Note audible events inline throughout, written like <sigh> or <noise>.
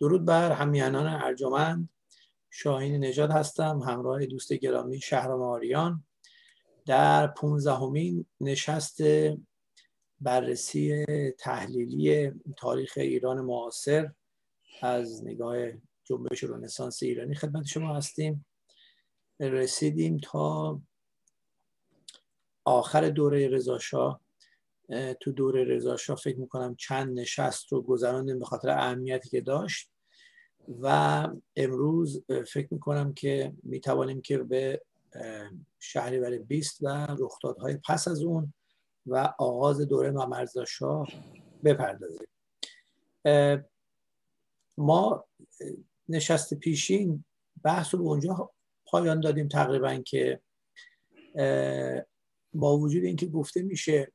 درود بر همیانان ارجمند شاهین نژاد هستم همراه دوست گرامی شهرام آریان در پونزدهمین نشست بررسی تحلیلی تاریخ ایران معاصر از نگاه جنبش رنسانس ایرانی خدمت شما هستیم رسیدیم تا آخر دوره شاه تو دوره رضا شاه فکر میکنم چند نشست رو گذراندیم به خاطر اهمیتی که داشت و امروز فکر میکنم که میتوانیم که به شهریور بیست و رخدادهای پس از اون و آغاز دوره ممرزاشا بپردازیم ما نشست پیشین بحث رو اونجا پایان دادیم تقریبا که با وجود اینکه گفته میشه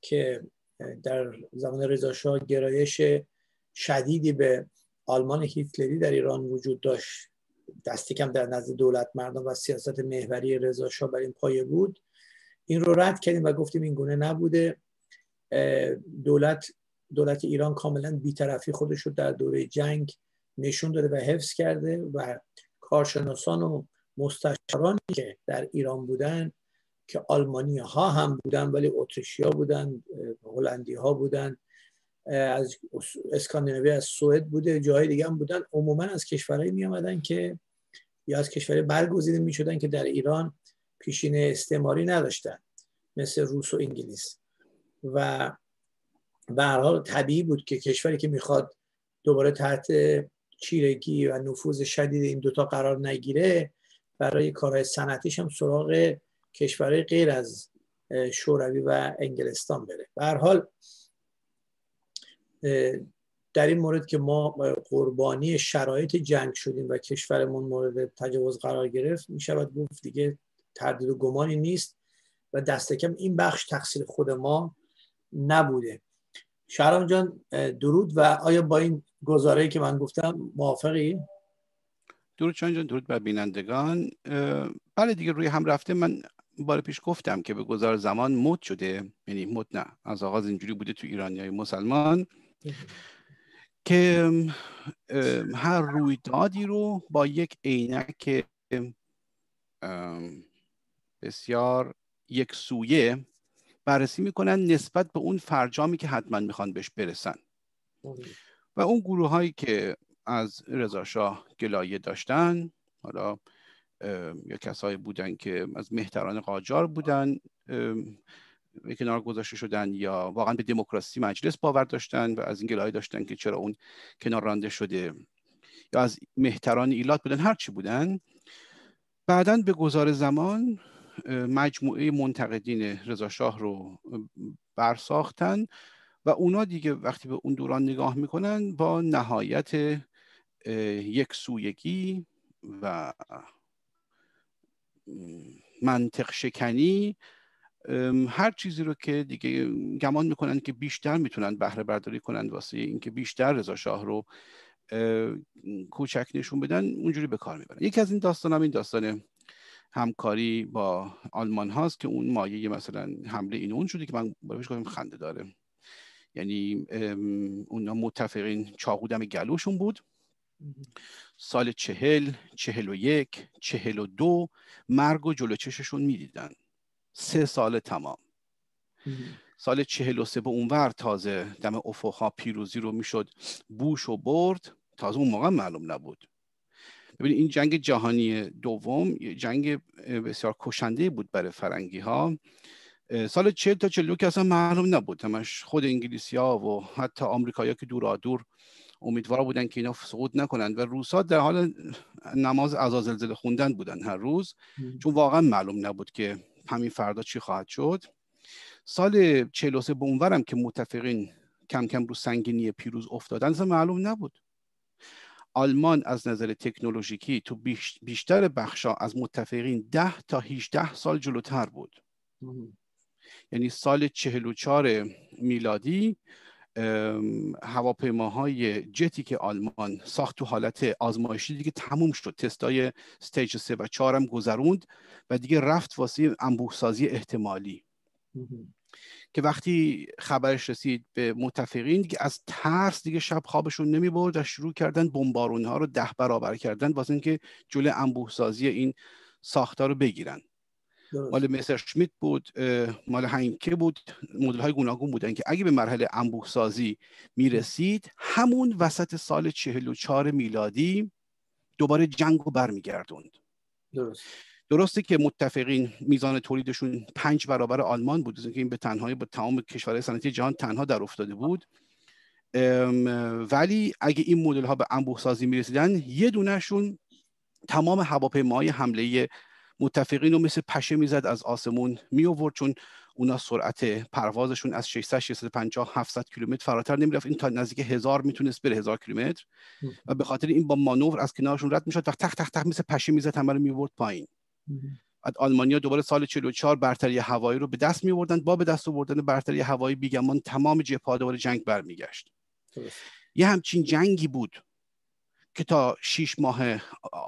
که در زمان رضاشاه گرایش شدیدی به آلمان هیتلری در ایران وجود داشت دستی کم در نزد دولت مردم و سیاست محوری رضاشاه بر این پایه بود این رو رد کردیم و گفتیم این گونه نبوده دولت دولت ایران کاملا بیطرفی خودش رو در دوره جنگ نشون داده و حفظ کرده و کارشناسان و مستشارانی که در ایران بودن که آلمانی ها هم بودن ولی اتریشیا بودن هلندی ها بودن از اسکاندیناوی از سوئد بوده جای دیگه هم بودن عموما از کشورهایی می که یا از کشورهای برگزیده می شدن که در ایران پیشینه استعماری نداشتن مثل روس و انگلیس و به هر حال طبیعی بود که کشوری که میخواد دوباره تحت چیرگی و نفوذ شدید این دوتا قرار نگیره برای کارهای صنعتیش هم سراغ کشورهای غیر از شوروی و انگلستان بره به حال در این مورد که ما قربانی شرایط جنگ شدیم و کشورمون مورد تجاوز قرار گرفت می شود گفت دیگه تردید و گمانی نیست و دست کم این بخش تقصیر خود ما نبوده شهرام جان درود و آیا با این گزاره که من گفتم موافقی؟ درود چون جان درود بر بینندگان بله دیگه روی هم رفته من بار پیش گفتم که به گذار زمان مد شده یعنی مد نه از آغاز اینجوری بوده تو های مسلمان که هر رویدادی رو با یک عینک بسیار یک سویه بررسی میکنن نسبت به اون فرجامی که حتما میخوان بهش برسن و اون گروه هایی که از رضا شاه گلایه داشتن حالا یا کسایی بودن که از مهتران قاجار بودن به کنار گذاشته شدن یا واقعا به دموکراسی مجلس باور داشتن و از این گلایه داشتن که چرا اون کنار رانده شده یا از مهتران ایلات بودن هرچی بودن بعدا به گذار زمان مجموعه منتقدین رضاشاه رو برساختن و اونا دیگه وقتی به اون دوران نگاه میکنن با نهایت یک سویگی و منطق شکنی هر چیزی رو که دیگه گمان میکنن که بیشتر میتونن بهره برداری کنن واسه اینکه بیشتر رضا شاه رو کوچک نشون بدن اونجوری به کار میبرن یکی از این داستان هم این داستان همکاری با آلمان هاست که اون مایه مثلا حمله این اون شده که من بهش گفتم خنده داره یعنی اونا متفقین چاقودم گلوشون بود سال چهل، چهل و یک، چهل و دو مرگ و جلو چششون میدیدن سه سال تمام سال چهل و سه به اونور تازه دم افقها پیروزی رو میشد بوش و برد تازه اون موقع معلوم نبود ببینید این جنگ جهانی دوم جنگ بسیار کشنده بود برای فرنگی ها سال چهل تا چهلو که اصلا معلوم نبود همش خود انگلیسی ها و حتی آمریکایی که دورا دور امیدوار بودن که اینا سقوط نکنند و روسا در حال نماز زلزله خوندن بودن هر روز چون واقعا معلوم نبود که همین فردا چی خواهد شد سال 43 به اونورم که متفقین کم کم رو سنگینی پیروز افتادن معلوم نبود آلمان از نظر تکنولوژیکی تو بیشتر بخشا از متفقین 10 تا 18 سال جلوتر بود یعنی سال 44 میلادی هواپیماهای جتی که آلمان ساخت تو حالت آزمایشی دیگه تموم شد تستای ستیج 3 و 4 هم گذروند و دیگه رفت واسه انبوه احتمالی که وقتی خبرش رسید به متفقین دیگه از ترس دیگه شب خوابشون نمی برد و شروع کردن بمبارون ها رو ده برابر کردن واسه اینکه جلو انبوهسازی این ساختار رو بگیرن مال شمیت بود مال هینکه بود مدل های گوناگون بودن که اگه به مرحله انبوه سازی میرسید همون وسط سال 44 میلادی دوباره جنگ رو برمیگردوند درست درسته که متفقین میزان تولیدشون پنج برابر آلمان بود که این به تنهایی با تمام کشورهای صنعتی جهان تنها در افتاده بود ولی اگه این مدل ها به انبوه سازی می رسیدن یه دونهشون تمام هواپیماهای حمله متفقین رو مثل پشه میزد از آسمون می چون اونا سرعت پروازشون از 600 650 700 کیلومتر فراتر نمیرفت این تا نزدیک هزار میتونست بره هزار کیلومتر و به خاطر این با مانور از کنارشون رد میشد و تخت تخت تخت مثل پشه میزد همه رو میورد پایین بعد آلمانیا دوباره سال 44 برتری هوایی رو به دست می با به دست آوردن برتری هوایی بیگمان تمام جبهه دوباره جنگ برمیگشت یه همچین جنگی بود که تا 6 ماه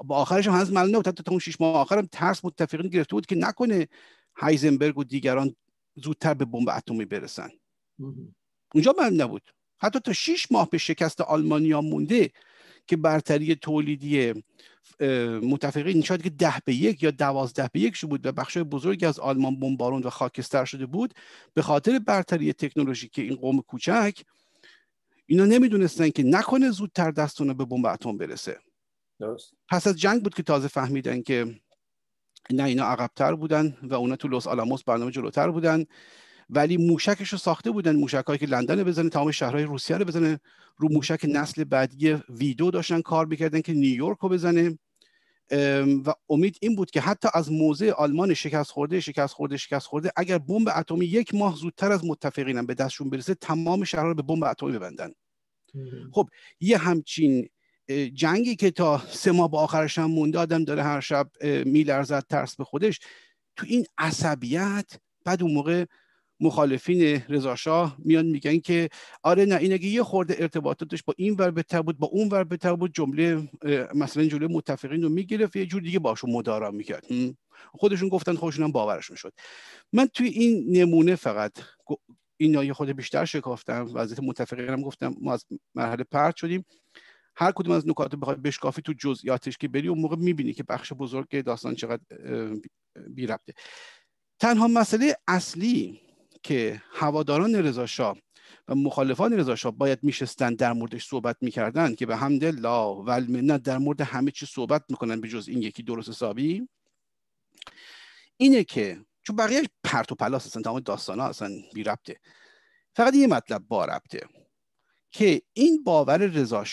با آخرش هم هنوز معلوم نبود حتی تا اون 6 ماه آخر هم ترس متفقین گرفته بود که نکنه هایزنبرگ و دیگران زودتر به بمب اتمی برسن اونجا معلوم نبود حتی تا 6 ماه به شکست آلمانیا مونده که برتری تولیدی متفقین شاید که ده به یک یا دوازده به یک شده بود و بخشای بزرگی از آلمان بمبارون و خاکستر شده بود به خاطر برتری تکنولوژی که این قوم کوچک اینا نمیدونستن که نکنه زودتر دستون به بمب اتم برسه درست پس از جنگ بود که تازه فهمیدن که نه اینا عقبتر بودن و اونا تو لوس آلاموس برنامه جلوتر بودن ولی موشکش رو ساخته بودن موشکهایی که لندن بزنه تمام شهرهای روسیه رو بزنه رو موشک نسل بعدی ویدو داشتن کار میکردن که نیویورک رو بزنه و امید این بود که حتی از موضع آلمان شکست خورده شکست خورده شکست خورده اگر بمب اتمی یک ماه زودتر از متفقینم به دستشون برسه تمام شهرها رو به بمب اتمی ببندن خب یه همچین جنگی که تا سه ماه با آخرش هم مونده آدم داره هر شب میلرزد ترس به خودش تو این عصبیت بعد اون موقع مخالفین شاه میان میگن که آره نه اگه یه خورده ارتباطاتش با این ور بهتر بود با اون ور بهتر بود جمله مثلا جمله متفقین رو میگرفت یه جور دیگه باشون مدارا میکرد خودشون گفتن خودشون هم باورشون شد من توی این نمونه فقط اینا یه خود بیشتر شکافتم وضعیت متفقین هم گفتم ما از مرحله پرد شدیم هر کدوم از نکات بخواد بشکافی تو جزئیاتش که بری اون موقع میبینی که بخش بزرگ داستان چقدر بی ربطه تنها مسئله اصلی که هواداران رضاشاه و مخالفان رضا باید میشستن در موردش صحبت میکردن که به حمد لا و نه در مورد همه چی صحبت میکنن به جز این یکی درست حسابی اینه که چون بقیه پرت و پلاس هستن تمام داستان ها اصلا بی ربطه فقط یه مطلب با ربطه که این باور رضا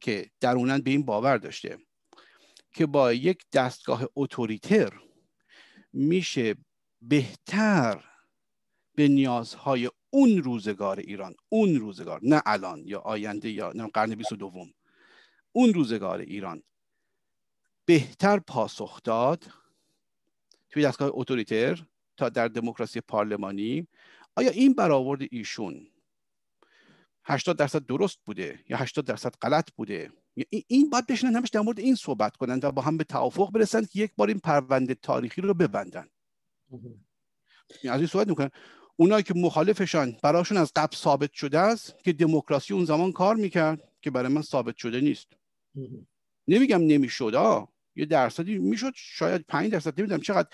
که درونن به این باور داشته که با یک دستگاه اتوریتر میشه بهتر به نیازهای اون روزگار ایران اون روزگار نه الان یا آینده یا نه قرن دوم اون روزگار ایران بهتر پاسخ داد توی دستگاه اتوریتر تا در دموکراسی پارلمانی آیا این برآورد ایشون 80 درصد درست بوده یا 80 درصد غلط بوده این باید بشنن همش در مورد این صحبت کنند و با هم به توافق برسند که یک بار این پرونده تاریخی رو ببندن از این صحبت میکنن اونایی که مخالفشان براشون از قبل ثابت شده است که دموکراسی اون زمان کار میکرد که برای من ثابت شده نیست نمیگم نمیشد آه یه درصدی میشد شاید 5 درصد نمیدونم چقدر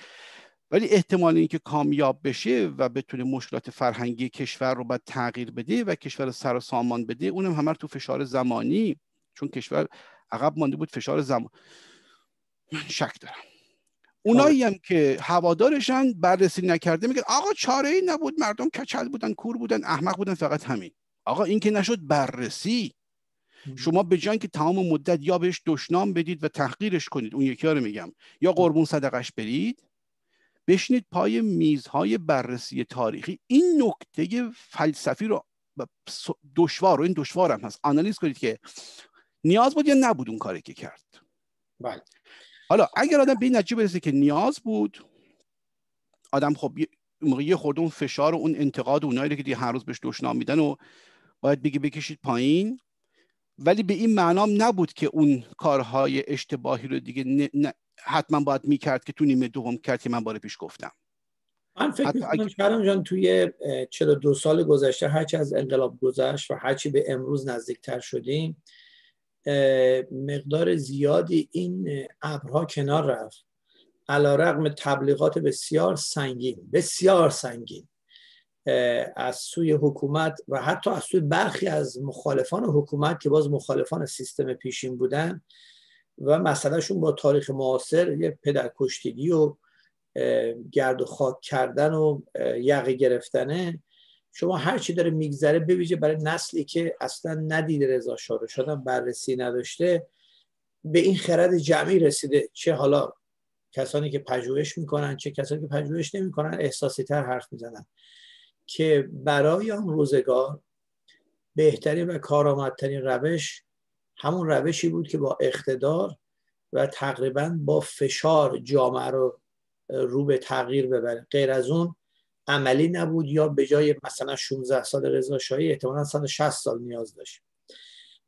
ولی احتمال که کامیاب بشه و بتونه مشکلات فرهنگی کشور رو باید تغییر بده و کشور رو سر و سامان بده اونم همه تو فشار زمانی چون کشور عقب مانده بود فشار زمان من شک دارم اونایی آره. هم که هوادارشن بررسی نکرده میگه آقا چاره ای نبود مردم کچل بودن کور بودن احمق بودن فقط همین آقا این که نشد بررسی شما به جای که تمام مدت یا بهش دشنام بدید و تحقیرش کنید اون یکی رو میگم یا قربون صدقش برید بشینید پای میزهای بررسی تاریخی این نکته فلسفی رو دشوار رو این دشوارم هست آنالیز کنید که نیاز بود یا نبود اون کاری که کرد بله حالا اگر آدم به این نتیجه برسه که نیاز بود آدم خب موقع یه خورده اون فشار و اون انتقاد و اونایی که دیگه هر روز بهش دشنام میدن و باید بگی بکشید پایین ولی به این معنام نبود که اون کارهای اشتباهی رو دیگه حتما باید میکرد که تو نیمه دوم کرد من بار پیش گفتم من فکر میکنم کردم جان توی دو سال گذشته هرچی از انقلاب گذشت و هرچی به امروز نزدیکتر شدیم مقدار زیادی این ابرها کنار رفت علا رقم تبلیغات بسیار سنگین بسیار سنگین از سوی حکومت و حتی از سوی برخی از مخالفان حکومت که باز مخالفان سیستم پیشین بودن و مسئلهشون با تاریخ معاصر یه پدرکشتگی و گرد و خاک کردن و یقی گرفتنه شما هر چی داره میگذره بویژه برای نسلی که اصلا ندیده رضا رو شدن بررسی نداشته به این خرد جمعی رسیده چه حالا کسانی که پژوهش میکنن چه کسانی که پژوهش نمیکنن احساسی تر حرف میزنن که برای آن روزگار بهترین و کارآمدترین روش همون روشی بود که با اقتدار و تقریبا با فشار جامعه رو رو به تغییر ببره غیر از اون عملی نبود یا به جای مثلا 16 سال رضا شاهی احتمالا 160 سال نیاز داشت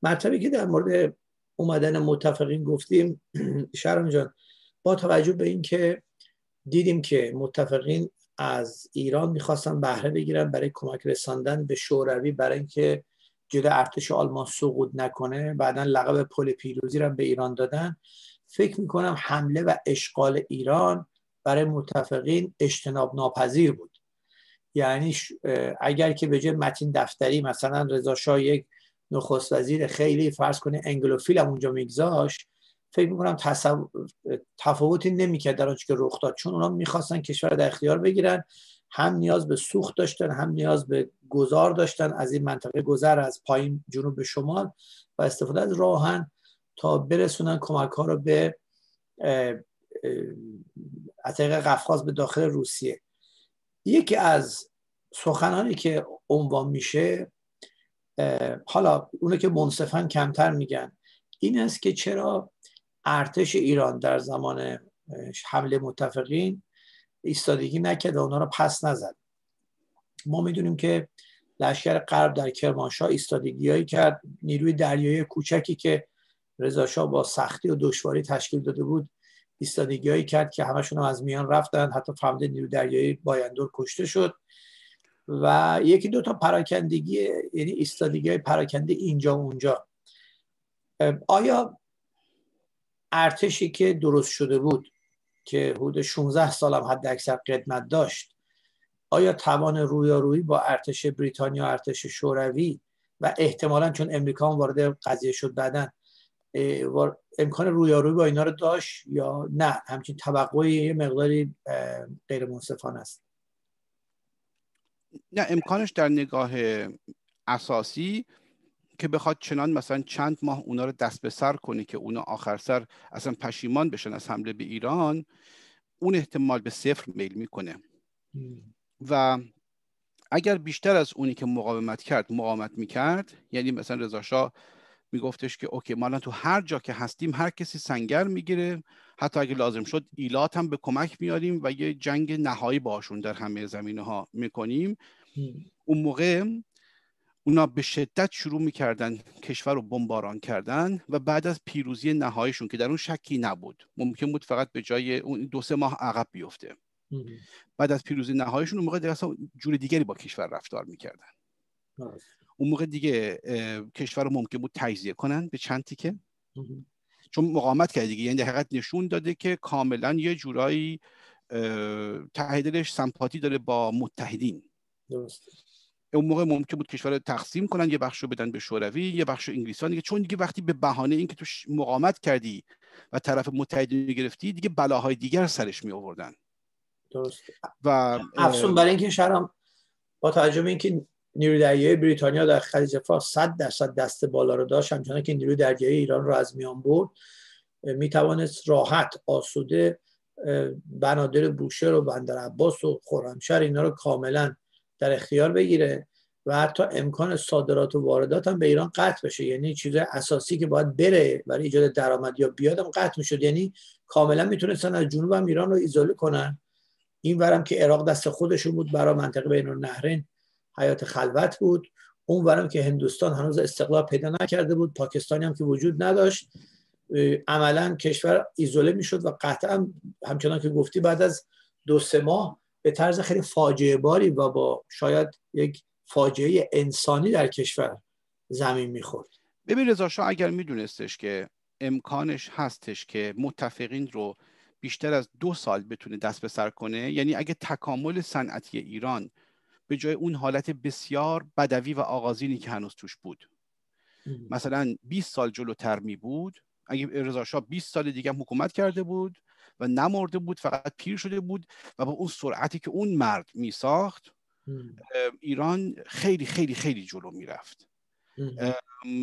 مرتبه که در مورد اومدن متفقین گفتیم <clears throat> شرم جان با توجه به اینکه دیدیم که متفقین از ایران میخواستن بهره بگیرن برای کمک رساندن به شوروی برای اینکه جلو ارتش آلمان سقوط نکنه بعدا لقب پل پیروزی را به ایران دادن فکر میکنم حمله و اشغال ایران برای متفقین اجتناب ناپذیر بود یعنی اگر که به جای متین دفتری مثلا رضا شاه یک نخست وزیر خیلی فرض کنه انگلوفیل هم اونجا میگذاش فکر میکنم تفاوتی نمیکرد در آنچه که رخ داد چون اونا میخواستن کشور در اختیار بگیرن هم نیاز به سوخت داشتن هم نیاز به گذار داشتن از این منطقه گذر از پایین جنوب به شمال و استفاده از راهن تا برسونن کمک ها رو به از طریق قفقاز به داخل روسیه یکی از سخنانی که عنوان میشه حالا اونو که منصفا کمتر میگن این است که چرا ارتش ایران در زمان حمله متفقین ایستادگی نکرد و اونا رو پس نزد ما میدونیم که لشکر غرب در کرمانشاه ایستادگیهایی کرد نیروی دریایی کوچکی که رضا با سختی و دشواری تشکیل داده بود هایی کرد که همشون هم از میان رفتن حتی فهمده نیرو دریایی بایندور کشته شد و یکی دو تا پراکندگی یعنی ایستادگی های پراکنده اینجا و اونجا آیا ارتشی که درست شده بود که حدود 16 هم حد اکثر قدمت داشت آیا توان رویارویی با ارتش بریتانیا ارتش شوروی و احتمالا چون امریکا هم وارد قضیه شد بعدن امکان رویارویی با اینا رو داشت یا نه همچین توقعی یه مقداری غیر منصفانه است نه امکانش در نگاه اساسی که بخواد چنان مثلا چند ماه اونا رو دست به سر کنه که اونا آخر سر اصلا پشیمان بشن از حمله به ایران اون احتمال به صفر میل میکنه و اگر بیشتر از اونی که مقاومت کرد مقاومت میکرد یعنی مثلا رضا میگفتش که اوکی ما تو هر جا که هستیم هر کسی سنگر میگیره حتی اگه لازم شد ایلات هم به کمک میاریم و یه جنگ نهایی باشون در همه زمینه ها میکنیم اون موقع اونا به شدت شروع میکردن کشور رو بمباران کردن و بعد از پیروزی نهاییشون که در اون شکی نبود ممکن بود فقط به جای اون دو سه ماه عقب بیفته بعد از پیروزی نهاییشون اون موقع جور دیگری با کشور رفتار میکردن اون موقع دیگه کشور ممکن بود تجزیه کنن به چند تیکه چون مقامت کرد دیگه یعنی حقیقت نشون داده که کاملا یه جورایی تحیدلش سمپاتی داره با متحدین درست اون موقع ممکن بود کشور رو تقسیم کنن یه بخش رو بدن به شوروی یه بخش رو دیگه چون دیگه وقتی به بهانه اینکه تو مقامت کردی و طرف متحدین گرفتی دیگه بلاهای دیگر سرش می آوردن درست و افسون برای اینکه شرم با اینکه نیروی دریایی بریتانیا در خلیج فارس 100 درصد دست بالا رو داشت همچنان که نیروی دریایی ایران رو از میان برد می توانست راحت آسوده بنادر بوشه رو بندر عباس و خرمشهر اینا رو کاملا در اختیار بگیره و حتی امکان صادرات و واردات هم به ایران قطع بشه یعنی چیز اساسی که باید بره برای ایجاد درآمد یا بیادم قطع میشد یعنی کاملا میتونستن از جنوب هم ایران رو ایزوله کنن این ورم که عراق دست خودشون بود برای منطقه بین النهرین حیات خلوت بود اون برم که هندوستان هنوز استقلال پیدا نکرده بود پاکستانی هم که وجود نداشت عملا کشور ایزوله میشد و قطعا همچنان که گفتی بعد از دو سه ماه به طرز خیلی فاجعه باری و با شاید یک فاجعه انسانی در کشور زمین میخورد ببین رضا اگر میدونستش که امکانش هستش که متفقین رو بیشتر از دو سال بتونه دست به سر کنه یعنی اگه تکامل صنعتی ایران به جای اون حالت بسیار بدوی و آغازینی که هنوز توش بود مثلا 20 سال جلوتر می بود اگه رضا شاه 20 سال دیگه هم حکومت کرده بود و نمرده بود فقط پیر شده بود و با اون سرعتی که اون مرد می ساخت ایران خیلی خیلی خیلی جلو می رفت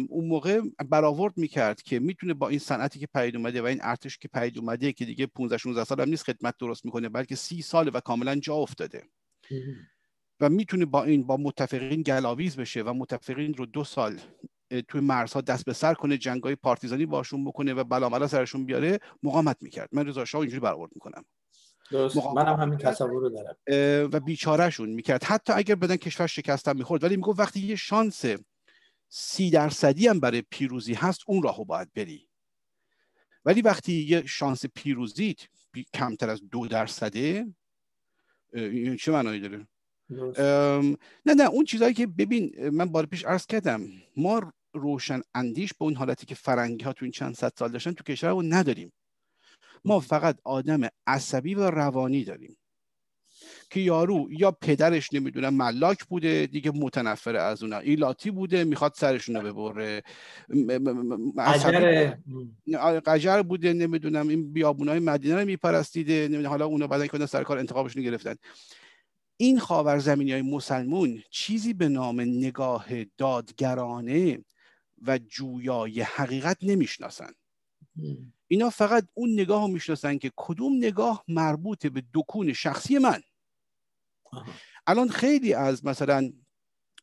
اون موقع برآورد میکرد که میتونه با این صنعتی که پیدا اومده و این ارتش که پیدا اومده که دیگه 15 16 سال هم نیست خدمت درست میکنه بلکه سی سال و کاملا جا افتاده و میتونه با این با متفقین گلاویز بشه و متفقین رو دو سال توی مرزها دست به سر کنه جنگای پارتیزانی باشون بکنه و بلاملا سرشون بیاره مقامت میکرد من رضا شاه اینجوری برآورد میکنم درست هم همین تصور رو دارم و بیچارهشون میکرد حتی اگر بدن کشور شکستم میخورد ولی میگفت وقتی یه شانس سی درصدی هم برای پیروزی هست اون راهو باید بری ولی وقتی یه شانس پیروزیت کمتر از دو درصده چه معنایی داره نه نه اون چیزهایی که ببین من بار پیش عرض کردم ما روشن اندیش به اون حالتی که فرنگی ها تو این چند صد سال داشتن تو رو نداریم ما فقط آدم عصبی و روانی داریم که یارو یا پدرش نمیدونم ملاک بوده دیگه متنفر از اونا ایلاتی بوده میخواد سرشون رو ببره آره، قجر بوده نمیدونم این بیابونای مدینه رو میپرستیده نمیدونم حالا اونا بعدن که سرکار انتخابشون گرفتن این زمینی های مسلمون چیزی به نام نگاه دادگرانه و جویای حقیقت نمیشناسن اینا فقط اون نگاه رو میشناسن که کدوم نگاه مربوط به دکون شخصی من الان خیلی از مثلا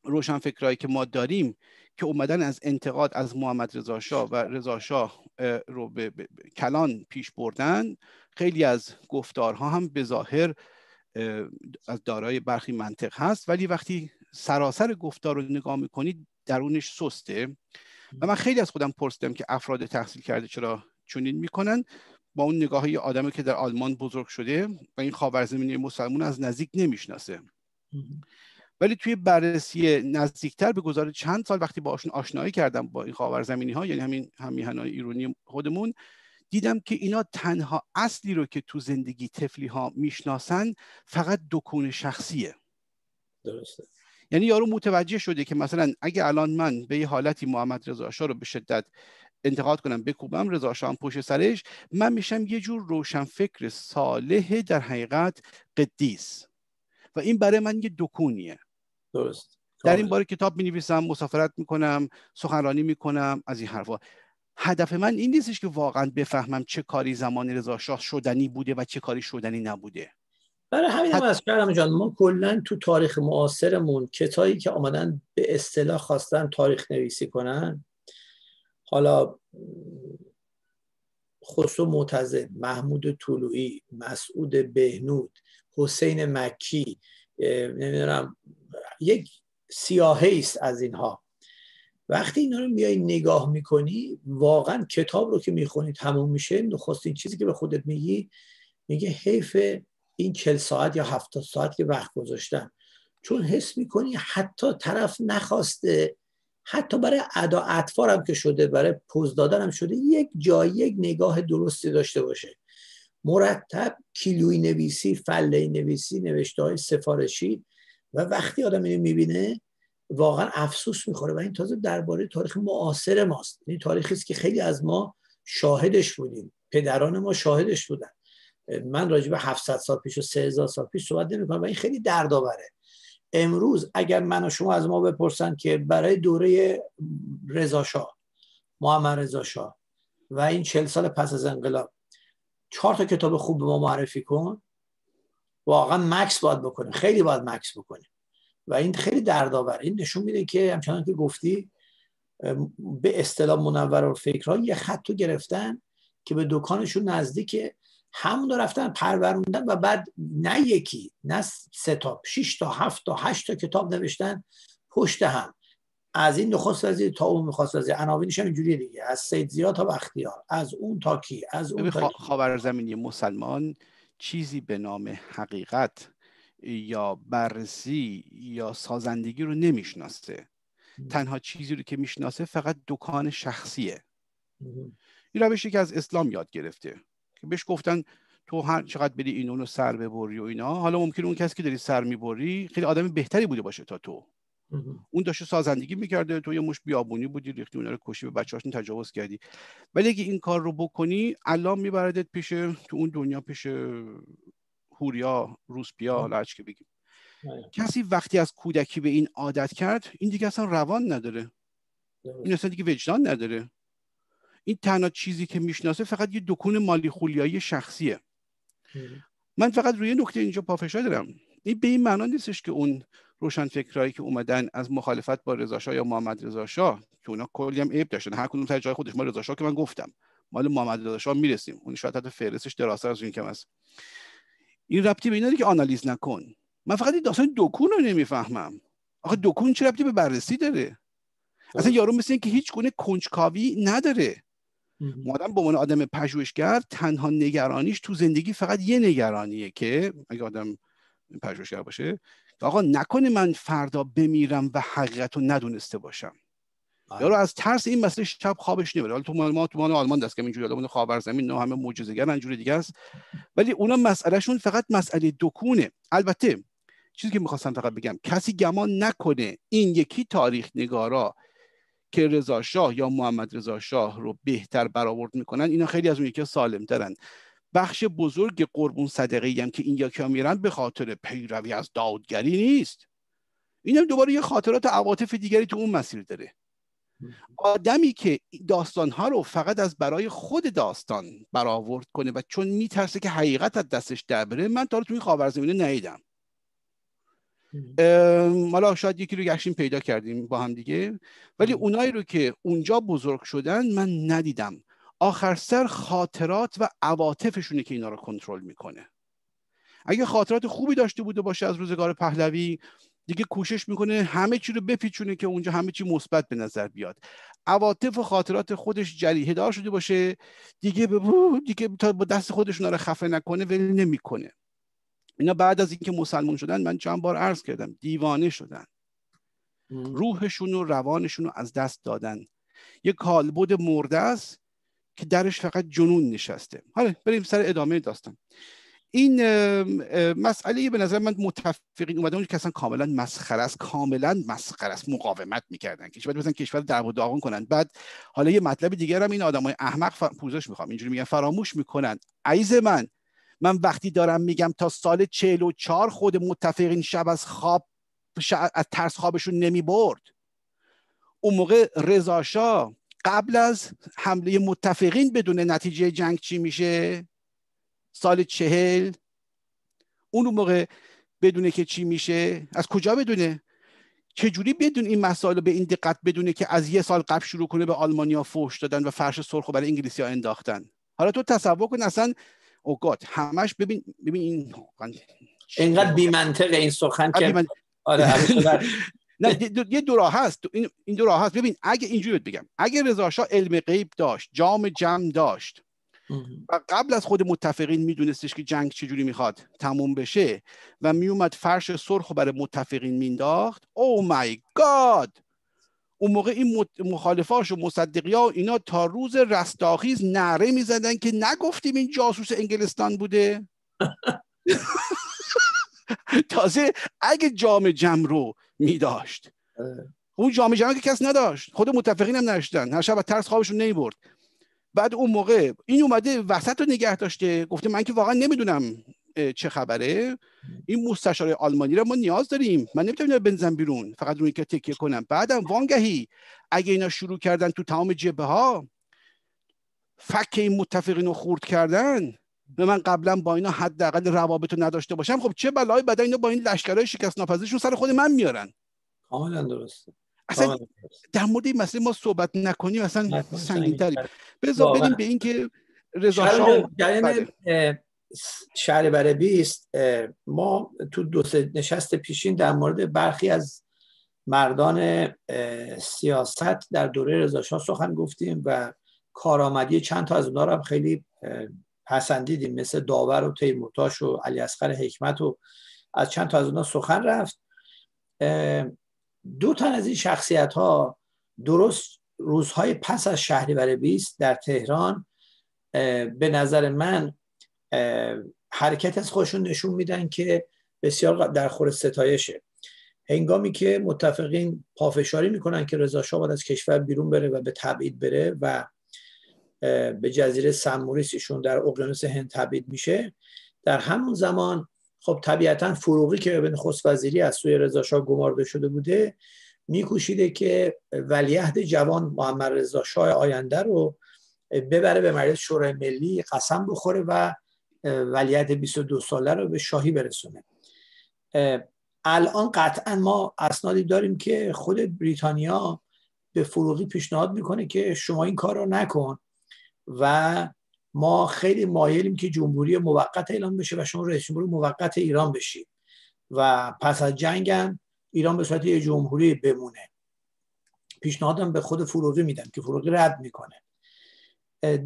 روشن فکرهایی که ما داریم که اومدن از انتقاد از محمد رضا شاه و رضا شاه رو به, کلان پیش بردن خیلی از گفتارها هم به ظاهر از دارای برخی منطق هست ولی وقتی سراسر گفتار رو نگاه میکنید درونش سسته و من خیلی از خودم پرسیدم که افراد تحصیل کرده چرا چنین میکنن با اون نگاه های آدمی که در آلمان بزرگ شده و این خاورزمینی مسلمون از نزدیک نمیشناسه ولی توی بررسی نزدیکتر به گذار چند سال وقتی باشون آشنایی کردم با این خاورزمینی ها یعنی همین همیهنای ایرونی خودمون دیدم که اینا تنها اصلی رو که تو زندگی تفلی ها میشناسن فقط دکون شخصیه درسته یعنی یارو متوجه شده که مثلا اگه الان من به یه حالتی محمد رضا رو به شدت انتقاد کنم بکوبم رضا هم پشت سرش من میشم یه جور روشنفکر صالح در حقیقت قدیس و این برای من یه دکونیه درست در این باره کتاب می مسافرت می کنم سخنرانی می کنم از این حرفا هدف من این نیستش که واقعا بفهمم چه کاری زمان رضا شاه شدنی بوده و چه کاری شدنی نبوده برای همین هم از کردم جان ما کلا تو تاریخ معاصرمون کتایی که آمدن به اصطلاح خواستن تاریخ نویسی کنن حالا خسرو معتزه محمود طلوعی مسعود بهنود حسین مکی نمیدونم یک سیاهی است از اینها وقتی اینا رو میای نگاه میکنی واقعا کتاب رو که میخونی تموم میشه نخستین چیزی که به خودت میگی میگه حیف این چل ساعت یا هفتاد ساعت که وقت گذاشتم چون حس میکنی حتی طرف نخواسته حتی برای ادا اطفار که شده برای پوز دادن هم شده یک جای یک نگاه درستی داشته باشه مرتب کیلوی نویسی فله نویسی نوشته های سفارشی و وقتی آدم اینو میبینه واقعا افسوس میخوره و این تازه درباره تاریخ معاصر ماست این یعنی تاریخی است که خیلی از ما شاهدش بودیم پدران ما شاهدش بودن من راجع به 700 سال پیش و 3000 سال پیش صحبت کنم و این خیلی دردآوره امروز اگر من و شما از ما بپرسن که برای دوره رضا شاه محمد رضا شاه و این 40 سال پس از انقلاب چهار تا کتاب خوب به ما معرفی کن واقعا مکس باید بکنیم خیلی باید مکس بکنیم و این خیلی دردآور این نشون میده که همچنان که گفتی به اصطلاح منور و فکرها یه خط گرفتن که به دکانشون نزدیکه همون رفتن پروروندن و بعد نه یکی نه سه تا شش تا هفت تا هشت تا کتاب نوشتن پشت هم از این نخست وزیر تا اون میخواست وزیر عناوینش هم اینجوری دیگه از سید زیاد تا بختیار از اون تا کی از اون تا خاورزمینی مسلمان چیزی به نام حقیقت یا بررسی یا سازندگی رو نمیشناسه تنها چیزی رو که میشناسه فقط دکان شخصیه این روشی که از اسلام یاد گرفته که بهش گفتن تو هر چقدر بری این اونو سر ببری و اینا حالا ممکن اون کسی که داری سر میبری خیلی آدم بهتری بوده باشه تا تو اون داشته سازندگی میکرده تو یه مش بیابونی بودی ریختی اونا رو کشی به بچه‌هاشون تجاوز کردی ولی اگه این کار رو بکنی الان میبردت پیش تو اون دنیا پیش هوریا روسپیا حالا که بگیم کسی وقتی از کودکی به این عادت کرد این دیگه اصلا روان نداره این اصلا دیگه وجدان نداره این تنها چیزی که میشناسه فقط یه دکون مالی خولیایی شخصیه من فقط روی نکته اینجا پافشا دارم این به این معنا نیستش که اون روشن فکرایی که اومدن از مخالفت با رضا یا محمد رضا که اونا کلی هم عیب داشتن هر کدوم سر جای خودش ما رضا که من گفتم مال محمد رضا میرسیم اون شاید حتی فهرستش از این کم است این ربطی به این داره که آنالیز نکن من فقط این داستان دکون رو نمیفهمم آخه دکون چه ربطی به بررسی داره اصلا یارو مثل اینکه هیچ گونه کنجکاوی نداره مادم به عنوان آدم پژوهشگر تنها نگرانیش تو زندگی فقط یه نگرانیه که اگه آدم پژوهشگر باشه آقا نکنه من فردا بمیرم و حقیقت رو ندونسته باشم بله. یارو از ترس این مسئله شب خوابش نمیره حالا تو ما تو آلمان دست کم اینجوری زمین نه همه معجزه‌گر اینجوری دیگه است ولی اونا مسئلهشون فقط مسئله دکونه البته چیزی که میخواستم فقط بگم کسی گمان نکنه این یکی تاریخ نگارا که رضا شاه یا محمد رضا شاه رو بهتر برآورد میکنن اینا خیلی از اون یکی ترن بخش بزرگ قربون صدقه هم که این یکی ها میرن به خاطر پیروی از دادگری نیست این هم دوباره یه خاطرات عواطف دیگری تو اون مسیر داره آدمی که ها رو فقط از برای خود داستان برآورد کنه و چون میترسه که حقیقت از دستش در بره من تا توی خاورزمینه نیدم حالا شاید یکی رو گشتیم پیدا کردیم با هم دیگه ولی اونایی رو که اونجا بزرگ شدن من ندیدم آخر سر خاطرات و عواطفشونه که اینا رو کنترل میکنه اگه خاطرات خوبی داشته بوده باشه از روزگار پهلوی دیگه کوشش میکنه همه چی رو بپیچونه که اونجا همه چی مثبت به نظر بیاد عواطف و خاطرات خودش جریه دار شده باشه دیگه به دیگه تا با دست خودش رو خفه نکنه ول نمیکنه اینا بعد از اینکه مسلمان شدن من چند بار عرض کردم دیوانه شدن روحشون و روانشون رو از دست دادن یه کالبد مرده است که درش فقط جنون نشسته حالا بریم سر ادامه داستان این مسئله به نظر من متفقین اومدن که اصلا کاملا مسخره است کاملا مسخره است مقاومت میکردن کشور بزن کشور در و داغون کنن بعد حالا یه مطلب دیگر هم این آدمای احمق ف... پوزش میخوام اینجوری میگن فراموش میکنن عیز من من وقتی دارم میگم تا سال 44 خود متفقین شب از خواب از ترس خوابشون نمی برد اون موقع رضا قبل از حمله متفقین بدون نتیجه جنگ چی میشه سال چهل اون موقع بدونه که چی میشه از کجا بدونه چجوری بدون این مسائل به این دقت بدونه که از یه سال قبل شروع کنه به آلمانیا فوش دادن و فرش سرخ برای انگلیسی ها انداختن حالا تو تصور کن اصلا گاد همش ببین ببین این اینقدر بی این سخن آره، که آره, آره،, آره. <laughs> نه یه دو راه هست این دو راه هست ببین اگه اینجوری بگم اگه رضا علم غیب داشت جام جم داشت و قبل از خود متفقین میدونستش که جنگ چجوری میخواد تموم بشه و میومد فرش سرخ برای متفقین مینداخت او oh مای گاد اون موقع این مخالفاش و مصدقی ها و اینا تا روز رستاخیز نعره میزدن که نگفتیم این جاسوس انگلستان بوده <laughs> تازه اگه جام جم رو میداشت اون جام جمعه که کس نداشت خود متفقین هم نداشتن هر شب ترس خوابشون نمیبرد بعد اون موقع این اومده وسط رو نگه داشته گفته من که واقعا نمیدونم چه خبره این مستشار آلمانی رو ما نیاز داریم من نمیتونم اینا بنزن بیرون فقط روی که تکیه کنم بعدم وانگهی اگه اینا شروع کردن تو تمام جبه ها فک این متفقین رو خورد کردن و من قبلا با اینا حداقل روابط رو نداشته باشم خب چه بلایی بعد اینا با این لشکرهای شکست ناپذیرشون سر خود من میارن کاملا درسته اصلا در مورد این مسئله ما صحبت نکنیم اصلا سنگین‌تری بذار بریم به این که رضا شاه بله. شهر بره بیست ما تو دو نشست پیشین در مورد برخی از مردان سیاست در دوره شاه سخن گفتیم و کارآمدی چند تا از اونها هم خیلی پسندیدیم مثل داور و تیمورتاش و علی اصغر حکمت و از چند تا از اونها سخن رفت دو تن از این شخصیت ها درست روزهای پس از شهریور 20 در تهران به نظر من حرکت از خودشون نشون میدن که بسیار در خور ستایشه هنگامی که متفقین پافشاری میکنن که رضا شاه باید از کشور بیرون بره و به تبعید بره و به جزیره سموریس در اقیانوس هند تبعید میشه در همون زمان خب طبیعتا فروغی که ابن خس وزیری از سوی رضا گمارده شده بوده میکوشیده که ولیعهد جوان محمد رضا شاه آینده رو ببره به مجلس شورای ملی قسم بخوره و ولیهد 22 ساله رو به شاهی برسونه الان قطعا ما اسنادی داریم که خود بریتانیا به فروغی پیشنهاد میکنه که شما این کار رو نکن و ما خیلی مایلیم که جمهوری موقت اعلام بشه و شما رئیس جمهور موقت ایران بشید و پس از جنگ ایران به صورت یه جمهوری بمونه پیشنهادم به خود فروغی میدم که فروغی رد میکنه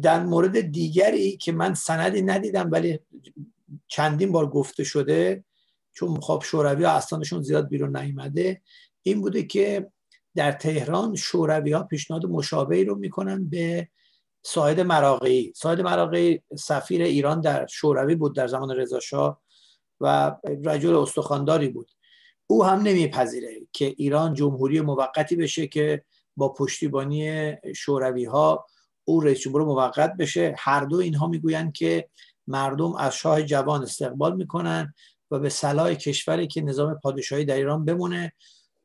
در مورد دیگری که من سندی ندیدم ولی چندین بار گفته شده چون خواب شوروی ها اصلانشون زیاد بیرون نیمده این بوده که در تهران شوروی ها پیشنهاد مشابهی رو میکنن به ساید مراقعی ساید مراقعی سفیر ایران در شوروی بود در زمان رضاشاه و رجل استخانداری بود او هم نمیپذیره که ایران جمهوری موقتی بشه که با پشتیبانی شوروی ها او رئیس جمهور موقت بشه هر دو اینها میگویند که مردم از شاه جوان استقبال میکنن و به صلاح کشوری که نظام پادشاهی در ایران بمونه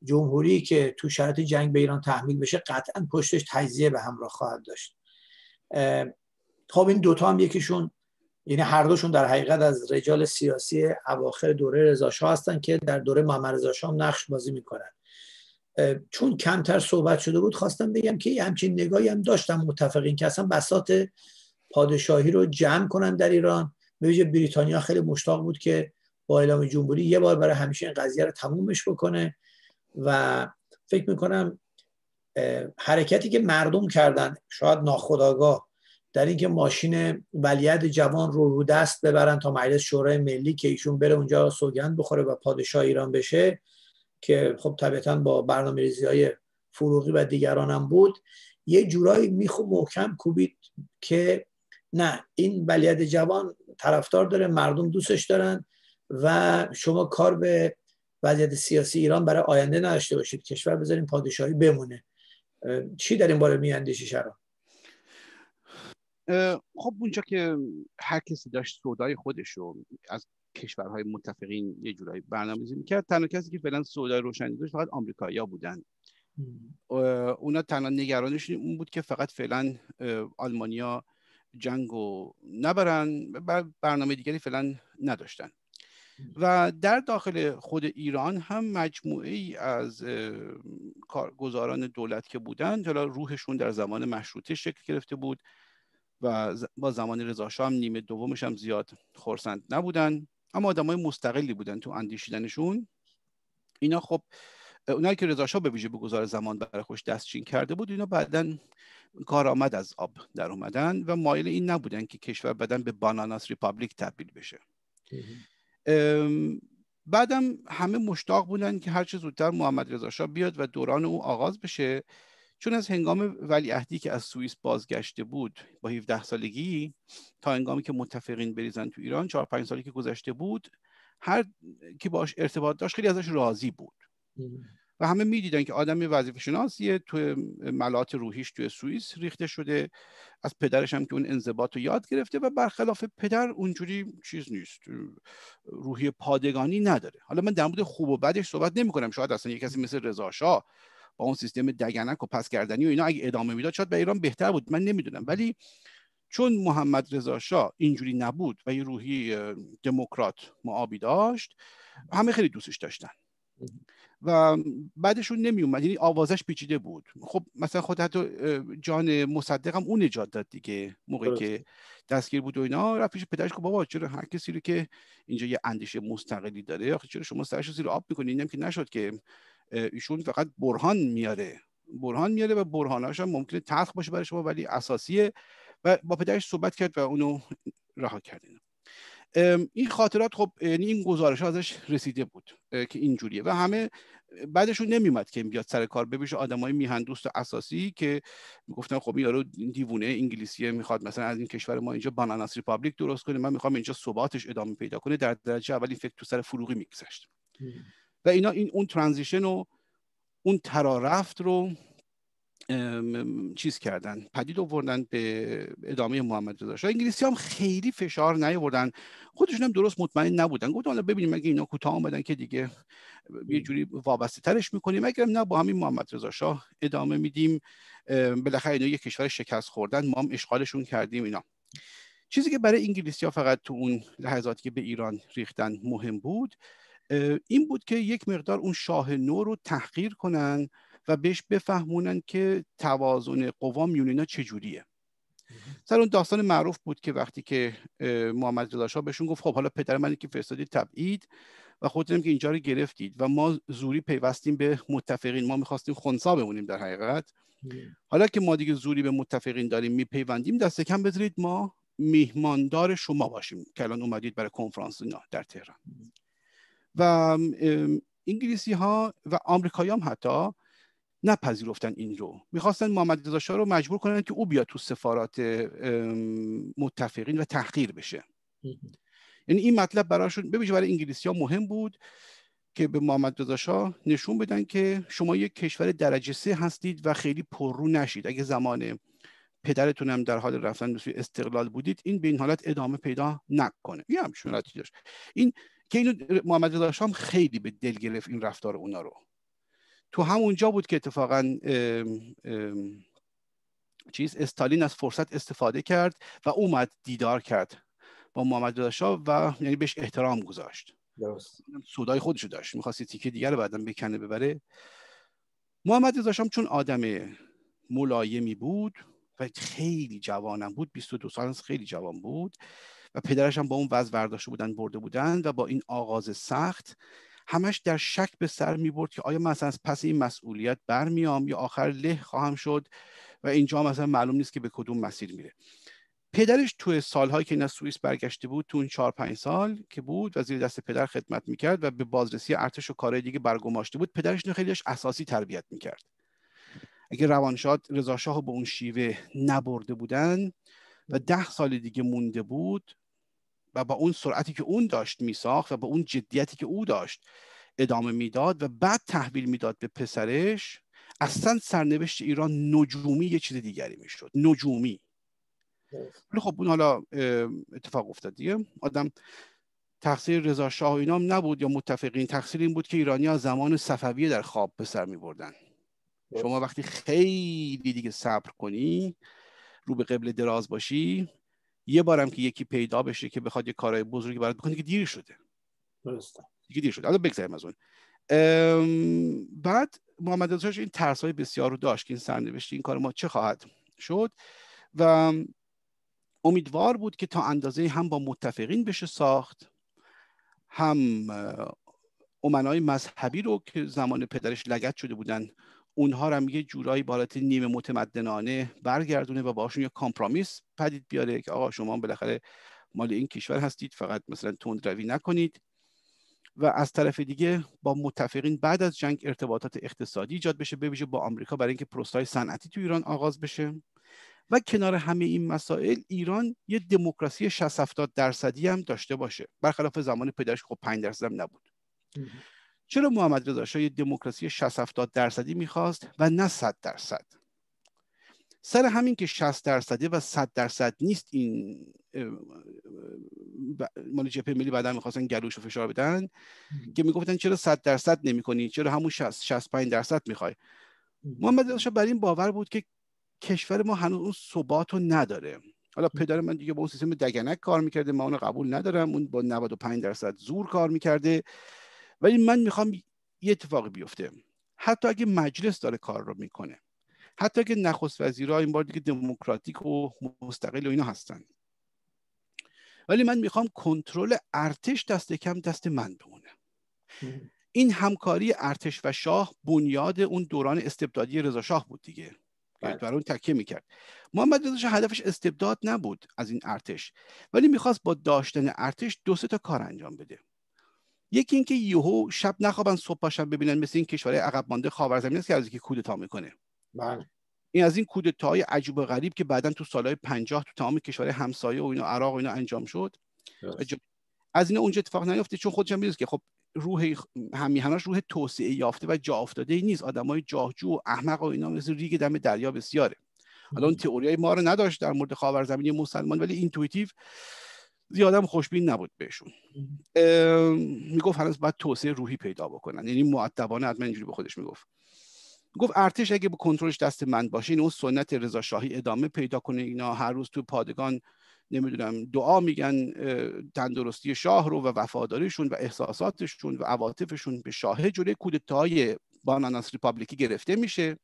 جمهوری که تو شرط جنگ به ایران تحمیل بشه قطعا پشتش تجزیه به همراه خواهد داشت خب این دوتا هم یکیشون یعنی هر دوشون در حقیقت از رجال سیاسی اواخر دوره رزاشا هستن که در دوره محمد هم نقش بازی میکنن چون کمتر صحبت شده بود خواستم بگم که همچین نگاهی هم داشتم متفقین که اصلا بسات پادشاهی رو جمع کنن در ایران به بریتانیا خیلی مشتاق بود که با اعلام جمهوری یه بار برای همیشه این قضیه رو تمومش بکنه و فکر میکنم حرکتی که مردم کردن شاید ناخداگاه در اینکه ماشین ولید جوان رو رو دست ببرن تا مجلس شورای ملی که ایشون بره اونجا سوگند بخوره و پادشاه ایران بشه که خب طبیعتا با برنامه ریزی های فروغی و دیگران هم بود یه جورایی میخو محکم کوبید که نه این ولید جوان طرفدار داره مردم دوستش دارن و شما کار به وضعیت سیاسی ایران برای آینده نداشته باشید کشور بذارین پادشاهی بمونه چی در این باره میاندیشی شرا خب اونجا که هر کسی داشت سودای خودش رو از کشورهای متفقین یه جورایی برنامه‌ریزی میکرد تنها کسی که فعلا سودای روشن داشت فقط آمریکایی‌ها بودن اونا تنها نگرانشون اون بود که فقط فعلا آلمانیا جنگ نبرن نبرن برنامه دیگری فعلا نداشتن و در داخل خود ایران هم مجموعه ای از کارگزاران دولت که بودن، حالا روحشون در زمان مشروطه شکل گرفته بود و با زمان رضاشاه هم نیمه دومش هم زیاد خرسند نبودن اما آدمای مستقلی بودن تو اندیشیدنشون اینا خب اونایی که رضاشاه به ویژه به گذار زمان برای خوش دستچین کرده بود اینا بعدا کار آمد از آب در اومدن و مایل این نبودن که کشور بدن به باناناس ریپابلیک تبدیل بشه بعدم همه مشتاق بودن که هر چه زودتر محمد رضا شاه بیاد و دوران او آغاز بشه چون از هنگام ولیعهدی که از سوئیس بازگشته بود با 17 سالگی تا هنگامی که متفقین بریزن تو ایران 4 5 سالی که گذشته بود هر که باش ارتباط داشت خیلی ازش راضی بود و همه میدیدن که آدم وظیفه شناسیه تو ملات روحیش توی سوئیس ریخته شده از پدرش هم که اون انضباط رو یاد گرفته و برخلاف پدر اونجوری چیز نیست روحی پادگانی نداره حالا من در مورد خوب و بدش صحبت کنم شاید اصلا یه کسی مثل رضا با اون سیستم دگنک و پس کردنی و اینا اگه ادامه میداد شاید به ایران بهتر بود من نمیدونم ولی چون محمد رضا اینجوری نبود و یه روحی دموکرات معابی داشت همه خیلی دوستش داشتن و بعدشون نمی اومد یعنی آوازش پیچیده بود خب مثلا خود حتی جان مصدق هم اون نجات داد دیگه موقعی که دستگیر بود و اینا رفت پیش پدرش بابا چرا هر کسی رو که اینجا یه اندیشه مستقلی داره آخه چرا شما سرش زیر آب میکنی اینم که نشد که ایشون فقط برهان میاره برهان میاره و برهاناش هم ممکنه تلخ باشه برای شما ولی اساسیه و با پدرش صحبت کرد و اونو رها کرد این خاطرات خب یعنی این گزارش ازش رسیده بود که اینجوریه و همه بعدشون نمیومد که بیاد سر کار ببیش آدمای میهن دوست و اساسی که میگفتن خب یارو دیوونه انگلیسیه میخواد مثلا از این کشور ما اینجا باناناس ریپابلیک درست کنه من میخوام اینجا ثباتش ادامه پیدا کنه در درجه اول این فکر تو سر فروغی میگذشت و اینا این اون ترانزیشن و اون ترارفت رو چیز کردن پدید آوردن به ادامه محمد رضا شاه انگلیسی هم خیلی فشار نیاوردن خودشون هم درست مطمئن نبودن گفتن حالا ببینیم اگه اینا کوتاه آمدن که دیگه یه جوری وابسته ترش میکنیم اگر نه با همین محمد رضا شاه ادامه میدیم بالاخره اینا یه کشور شکست خوردن ما هم اشغالشون کردیم اینا چیزی که برای انگلیسی ها فقط تو اون لحظاتی که به ایران ریختن مهم بود این بود که یک مقدار اون شاه نو رو تحقیر کنن و بهش بفهمونن که توازن قوا میون چجوریه سر اون داستان معروف بود که وقتی که محمد رضا بهشون گفت خب حالا پدر من که فرستادی تبعید و خودتونم که اینجا رو گرفتید و ما زوری پیوستیم به متفقین ما میخواستیم خونسا بمونیم در حقیقت حالا که ما دیگه زوری به متفقین داریم میپیوندیم دست کم بذارید ما میهماندار شما باشیم که الان اومدید برای کنفرانس اینا در تهران و انگلیسی ها و آمریکایی هم حتی نپذیرفتن این رو میخواستن محمد رضا شاه رو مجبور کنن که او بیا تو سفارات متفقین و تحقیر بشه یعنی این مطلب براشون ببینید برای انگلیسی ها مهم بود که به محمد رضا شاه نشون بدن که شما یک کشور درجه سه هستید و خیلی پررو نشید اگه زمان پدرتون هم در حال رفتن به استقلال بودید این به این حالت ادامه پیدا نکنه یه همچون داشت این که اینو محمد رضا شاه خیلی به دل گرفت این رفتار اونا رو تو همونجا بود که اتفاقا چیز استالین از فرصت استفاده کرد و اومد دیدار کرد با محمد رضا شاه و یعنی بهش احترام گذاشت درست سودای خودشو داشت میخواست تیکه دیگر رو بعدم بکنه ببره محمد رضا شاه چون آدم ملایمی بود و خیلی جوانم بود 22 سال خیلی جوان بود و پدرش هم با اون وضع برداشته بودن برده بودن و با این آغاز سخت همش در شک به سر می برد که آیا من از پس این مسئولیت برمیام یا آخر له خواهم شد و اینجا مثلا معلوم نیست که به کدوم مسیر میره پدرش تو سالهایی که این از سوئیس برگشته بود تو اون چهار پنج سال که بود و زیر دست پدر خدمت میکرد و به بازرسی ارتش و کارهای دیگه برگماشته بود پدرش خیلی خیلیش اساسی تربیت میکرد اگه روانشاد رضا شاه به اون شیوه نبرده بودن و ده سال دیگه مونده بود و با اون سرعتی که اون داشت میساخت و با اون جدیتی که او داشت ادامه میداد و بعد تحویل میداد به پسرش اصلا سرنوشت ایران نجومی یه چیز دیگری میشد نجومی ولی خب اون حالا اتفاق افتاد دیگه آدم تقصیر رضا شاه و اینام نبود یا متفقین تقصیر این بود که ها زمان صفوی در خواب پسر سر می بردن شما وقتی خیلی دیگه صبر کنی رو به قبل دراز باشی یه بارم که یکی پیدا بشه که بخواد یه کارهای بزرگی برات بکنه که دیر شده درسته دیگه دیر شده حالا بگذاریم از اون بعد محمد ازش این ترس های بسیار رو داشت که این سرنوشت این کار ما چه خواهد شد و امیدوار بود که تا اندازه هم با متفقین بشه ساخت هم امنای مذهبی رو که زمان پدرش لگت شده بودن اونها هم یه جورایی بالات نیمه متمدنانه برگردونه و باشون یه کامپرامیس پدید بیاره که آقا شما بالاخره مال این کشور هستید فقط مثلا تند روی نکنید و از طرف دیگه با متفقین بعد از جنگ ارتباطات اقتصادی ایجاد بشه ببیشه با آمریکا برای اینکه پروستای صنعتی تو ایران آغاز بشه و کنار همه این مسائل ایران یه دموکراسی 60 70 درصدی هم داشته باشه برخلاف زمان پدرش خب 5 درصد هم نبود چرا محمد رضا شاه دموکراسی 60 70 درصدی میخواست و نه 100 درصد سر همین که 60 درصدی و 100 درصد نیست این مال جبهه ملی بعدا میخواستن گلوش و فشار بدن که میگفتن چرا 100 درصد نمیکنی چرا همون 60 65 درصد میخوای محمد رضا شاه بر این باور بود که کشور ما هنوز اون ثبات رو نداره حالا پدر من دیگه با اون سیستم دگنک کار میکرده من اون قبول ندارم اون با 95 درصد زور کار میکرده ولی من میخوام یه اتفاقی بیفته حتی اگه مجلس داره کار رو میکنه حتی اگه نخست وزیرا این بار دیگه دموکراتیک و مستقل و اینا هستن ولی من میخوام کنترل ارتش دست کم دست من بمونه این همکاری ارتش و شاه بنیاد اون دوران استبدادی رضا شاه بود دیگه بله. بر اون تکیه میکرد محمد رضا شاه هدفش استبداد نبود از این ارتش ولی میخواست با داشتن ارتش دو سه تا کار انجام بده یکی اینکه یهو شب نخوابن صبح پاشن ببینن مثل این کشورهای عقب مانده خاورزمین است که از که کودتا میکنه بله این از این کودتاهای عجیب و غریب که بعدا تو سالهای 50 تو تمام کشورهای همسایه و اینا عراق و اینا انجام شد از این اونجا اتفاق نیفته چون خودشم که خب روح همیهناش روح توسعه یافته و جا افتاده ای نیست آدمای جاهجو و احمق و اینا مثل ریگ دم دریا بسیاره حالا اون تئوریای ما رو نداشت در مورد خاورزمینی مسلمان ولی اینتویتیو زیادم خوشبین نبود بهشون میگفت هنوز باید توسعه روحی پیدا بکنن یعنی معدبانه حتما اینجوری به خودش میگفت گفت ارتش اگه به کنترلش دست من باشه این اون سنت رضا شاهی ادامه پیدا کنه اینا هر روز تو پادگان نمیدونم دعا میگن تندرستی شاه رو و وفاداریشون و احساساتشون و عواطفشون به شاه جلوی کودتای باناناس ریپابلیکی گرفته میشه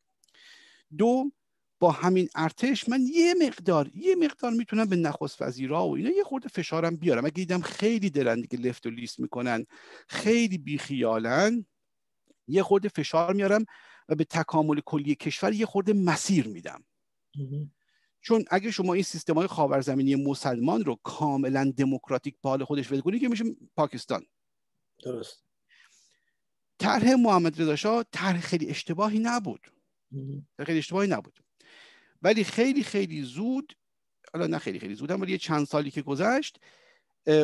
دو با همین ارتش من یه مقدار یه مقدار میتونم به نخست وزیرا و اینا یه خورده فشارم بیارم اگه دیدم خیلی دارن دیگه لفت و لیست میکنن خیلی بیخیالن یه خورده فشار میارم و به تکامل کلی کشور یه خورده مسیر میدم چون اگه شما این سیستم های خاورزمینی مسلمان رو کاملا دموکراتیک بال خودش ول که میشه پاکستان درست طرح محمد رضا شاه طرح خیلی اشتباهی نبود خیلی اشتباهی نبود ولی خیلی خیلی زود حالا نه خیلی خیلی هم ولی یه چند سالی که گذشت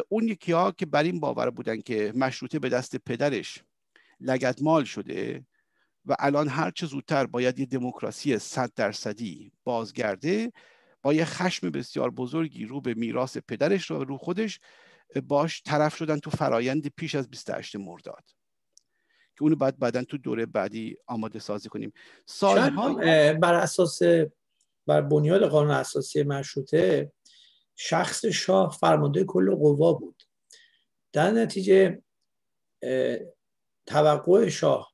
اون یکی ها که بر این باور بودن که مشروطه به دست پدرش لگدمال شده و الان هر چه زودتر باید یه دموکراسی صد درصدی بازگرده با یه خشم بسیار بزرگی رو به میراث پدرش و رو خودش باش طرف شدن تو فرایند پیش از 28 مرداد که اونو بعد بعدا تو دوره بعدی آماده سازی کنیم سالها بر اساس بر بنیاد قانون اساسی مشروطه شخص شاه فرمانده کل قوا بود در نتیجه توقع شاه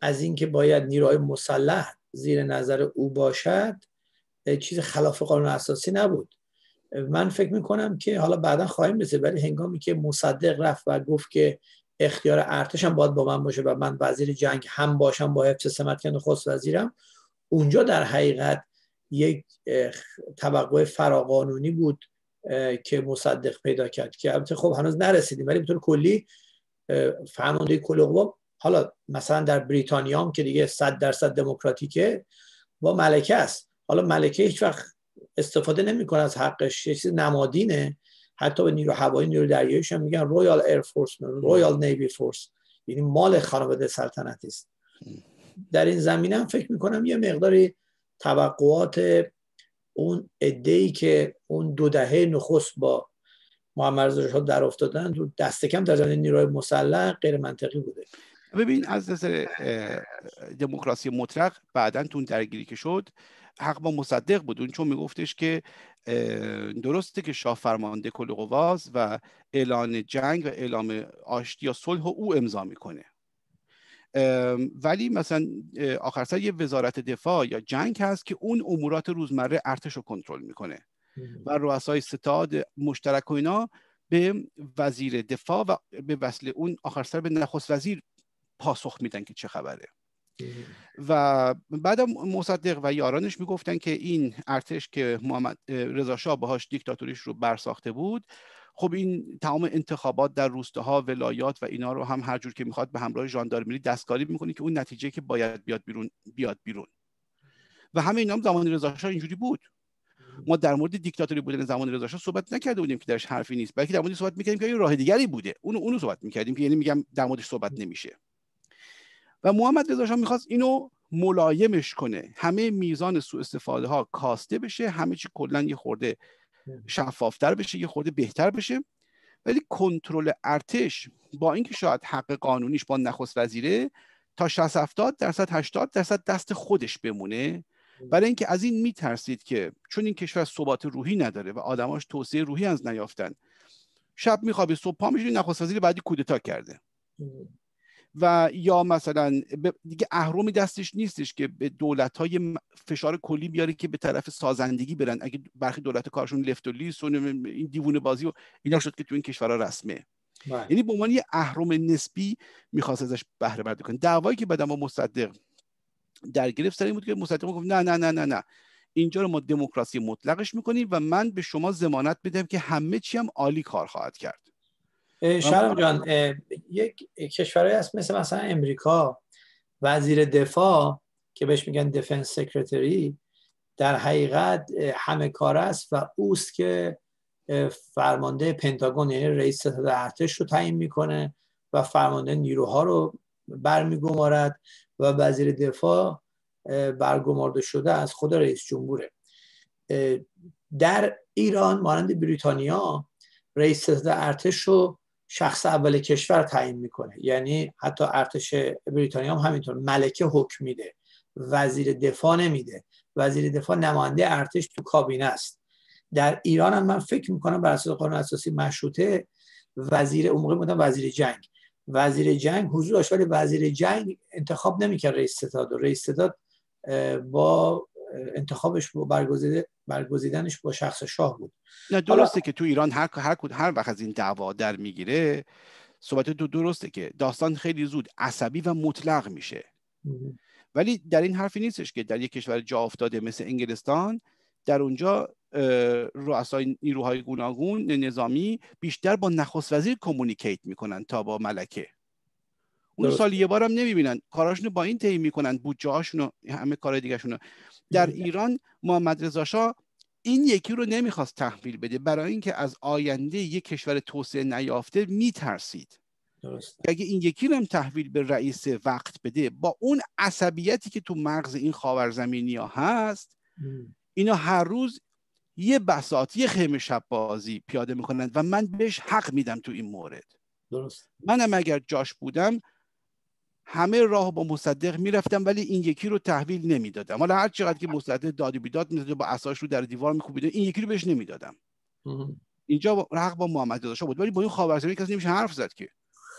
از اینکه باید نیروهای مسلح زیر نظر او باشد چیز خلاف قانون اساسی نبود من فکر میکنم که حالا بعدا خواهیم رسید ولی هنگامی که مصدق رفت و گفت که اختیار ارتش هم باید با من باشه و من وزیر جنگ هم باشم با حفظ سمت که نخست وزیرم اونجا در حقیقت یک توقع فراقانونی بود که مصدق پیدا کرد که البته خب هنوز نرسیدیم ولی بطور کلی فرمانده کل حالا مثلا در بریتانیا هم که دیگه 100 درصد دموکراتیکه با ملکه است حالا ملکه هیچ وقت استفاده نمیکنه از حقش یه چیز نمادینه حتی به نیرو هوایی نیرو دریاییش هم میگن رویال ایر فورس رویال نیوی فورس یعنی مال خانواده سلطنتی است در این زمینه فکر میکنم یه مقداری توقعات اون ای که اون دو دهه نخست با محمد رضا در افتادن تو دست کم در زمین نیروهای مسلح غیر منطقی بوده ببین از نظر دموکراسی مطلق بعدا تون درگیری که شد حق با مصدق بود اون چون میگفتش که درسته که شاه فرمانده کل و اعلان جنگ و اعلام آشتی یا صلح او امضا میکنه ولی مثلا آخر سر یه وزارت دفاع یا جنگ هست که اون امورات روزمره ارتش رو کنترل میکنه و رؤسای ستاد مشترک و اینا به وزیر دفاع و به وصل اون آخر سر به نخست وزیر پاسخ میدن که چه خبره و بعد مصدق و یارانش میگفتن که این ارتش که محمد رضا شاه باهاش دیکتاتوریش رو برساخته بود خب این تمام انتخابات در روستاها ولایات و اینا رو هم هر جور که میخواد به همراه ژاندارمری دستکاری میکنه که اون نتیجه که باید بیاد بیرون بیاد بیرون و همه اینا هم زمان رضا اینجوری بود ما در مورد دیکتاتوری بودن زمان رضا صحبت نکرده بودیم که درش حرفی نیست بلکه در مورد صحبت میکردیم که این راه دیگری بوده اون اونو صحبت میکردیم که یعنی میگم در موردش صحبت نمیشه و محمد رضا میخواست اینو ملایمش کنه همه میزان سوء استفاده ها کاسته بشه همه چی کلا یه خورده شفافتر بشه یه خورده بهتر بشه ولی کنترل ارتش با اینکه شاید حق قانونیش با نخست وزیره تا 60 70 درصد 80 درصد دست خودش بمونه برای اینکه از این میترسید که چون این کشور ثبات روحی نداره و آدماش توسعه روحی از نیافتن شب میخوابی صبح پا میشه نخست وزیر بعدی کودتا کرده و یا مثلا دیگه اهرمی دستش نیستش که به دولت های فشار کلی بیاره که به طرف سازندگی برن اگه برخی دولت کارشون لفت و لیست و این دیوونه بازی و اینا شد که تو این کشورها رسمه بله. یعنی به عنوان یه اهرم نسبی میخواست ازش بهره برده کنه دعوایی که بعدم با مصدق در گرفت سر این بود که مصدق گفت نه نه نه نه نه اینجا رو ما دموکراسی مطلقش میکنیم و من به شما ضمانت میدم که همه چی هم عالی کار خواهد کرد شرم جان یک کشوری هست مثل مثلا امریکا وزیر دفاع که بهش میگن دفنس سکرتری در حقیقت همه کار است و اوست که فرمانده پنتاگون یعنی رئیس ستاد ارتش رو تعیین میکنه و فرمانده نیروها رو برمیگمارد و وزیر دفاع برگمارده شده از خود رئیس جمهوره در ایران مانند بریتانیا رئیس ستاد ارتش رو شخص اول کشور تعیین میکنه یعنی حتی ارتش بریتانیا هم همینطور ملکه حکم میده وزیر دفاع نمیده وزیر دفاع نماینده ارتش تو کابینه است در ایران هم من فکر میکنم بر اساس قانون اساسی مشروطه وزیر اون بودن وزیر جنگ وزیر جنگ حضور داشت ولی وزیر جنگ انتخاب نمیکرد رئیس ستاد و رئیس ستاد با انتخابش با برگزیدنش با شخص شاه بود نه درسته که تو ایران هر هر هر وقت از این دعوا در میگیره صحبت تو درسته که داستان خیلی زود عصبی و مطلق میشه ولی در این حرفی نیستش که در یک کشور جا افتاده مثل انگلستان در اونجا رؤسای نیروهای گوناگون نظامی بیشتر با نخست وزیر کمونیکیت میکنن تا با ملکه اون سال یه هم نمیبینن کاراشون با این طی میکنن بودجه هاشون همه دیگه شونو در ایران محمد رضا این یکی رو نمیخواست تحویل بده برای اینکه از آینده یک کشور توسعه نیافته میترسید درست. اگه این یکی رو هم تحویل به رئیس وقت بده با اون عصبیتی که تو مغز این خاورزمینی ها هست اینا هر روز یه بسات یه خیمه شب بازی پیاده میکنند و من بهش حق میدم تو این مورد درست منم اگر جاش بودم همه راه با مصدق میرفتم ولی این یکی رو تحویل نمیدادم حالا هر چقدر که مصدق دادی بیداد میزد با اساش رو در دیوار میکوبید این یکی رو بهش نمیدادم اینجا حق با محمد رضا بود ولی با این خاورزمی کسی نمیشه حرف زد که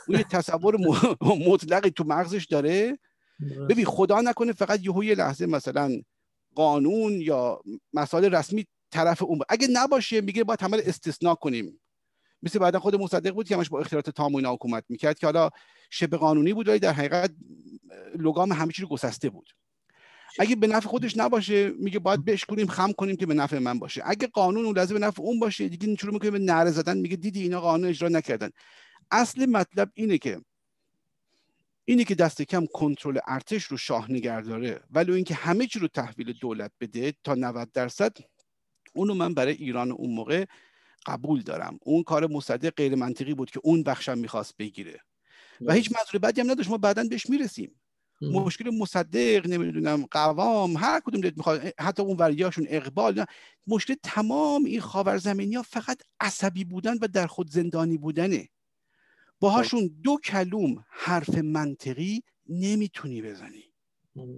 اون یه تصور <laughs> مطلقی تو مغزش داره ببین خدا نکنه فقط یهو یه لحظه مثلا قانون یا مسائل رسمی طرف اون اگه نباشه میگه باید همه استثناء کنیم مثل بعدا خود مصدق بود که همش با اختیارات تام و اینا حکومت میکرد که حالا شبه قانونی بود ولی در حقیقت لگام همه چی رو گسسته بود اگه به نفع خودش نباشه میگه باید کنیم خم کنیم که به نفع من باشه اگه قانون اون لازم به نفع اون باشه دیگه شروع میکنه به نره زدن میگه دیدی اینا قانون اجرا نکردن اصل مطلب اینه که اینه که دست کم کنترل ارتش رو شاه داره ولی اینکه همه چی رو تحویل دولت بده تا 90 درصد اونو من برای ایران اون موقع قبول دارم اون کار مصدق غیر منطقی بود که اون بخشم میخواست بگیره و هیچ منظور بدی هم نداشت ما بعدا بهش میرسیم مشکل مصدق نمیدونم قوام هر کدوم دید میخواد حتی اون وریاشون اقبال نه. مشکل تمام این خاورزمینی ها فقط عصبی بودن و در خود زندانی بودنه باهاشون دو کلوم حرف منطقی نمیتونی بزنی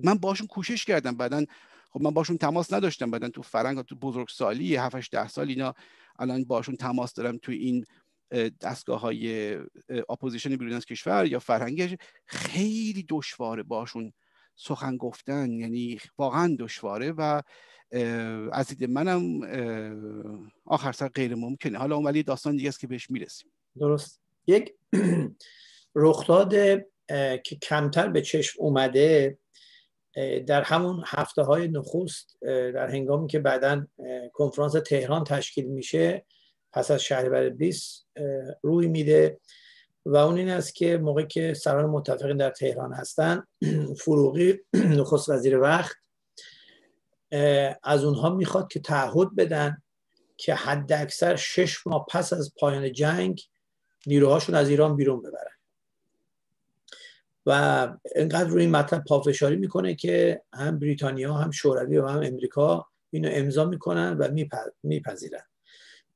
من باشون کوشش کردم بعدا خب من باشون تماس نداشتم بعدا تو فرنگ تو بزرگسالی 7 ده سال اینا الان باشون تماس دارم تو این دستگاه های اپوزیشن بیرون از کشور یا فرهنگش خیلی دشواره باشون سخن گفتن یعنی واقعا دشواره و از دید منم آخر سر غیر ممکنه حالا اون ولی داستان دیگه است که بهش میرسیم درست یک <clears throat> رخداد که کمتر به چشم اومده در همون هفته های نخست در هنگامی که بعدا کنفرانس تهران تشکیل میشه پس از شهریور 20 روی میده و اون این است که موقع که سران متفقین در تهران هستن <clears throat> فروغی <clears throat> نخست وزیر وقت از اونها میخواد که تعهد بدن که حد اکثر شش ماه پس از پایان جنگ نیروهاشون از ایران بیرون ببرن و انقدر روی این مطلب پافشاری میکنه که هم بریتانیا هم شوروی و هم امریکا اینو امضا میکنن و میپذیرن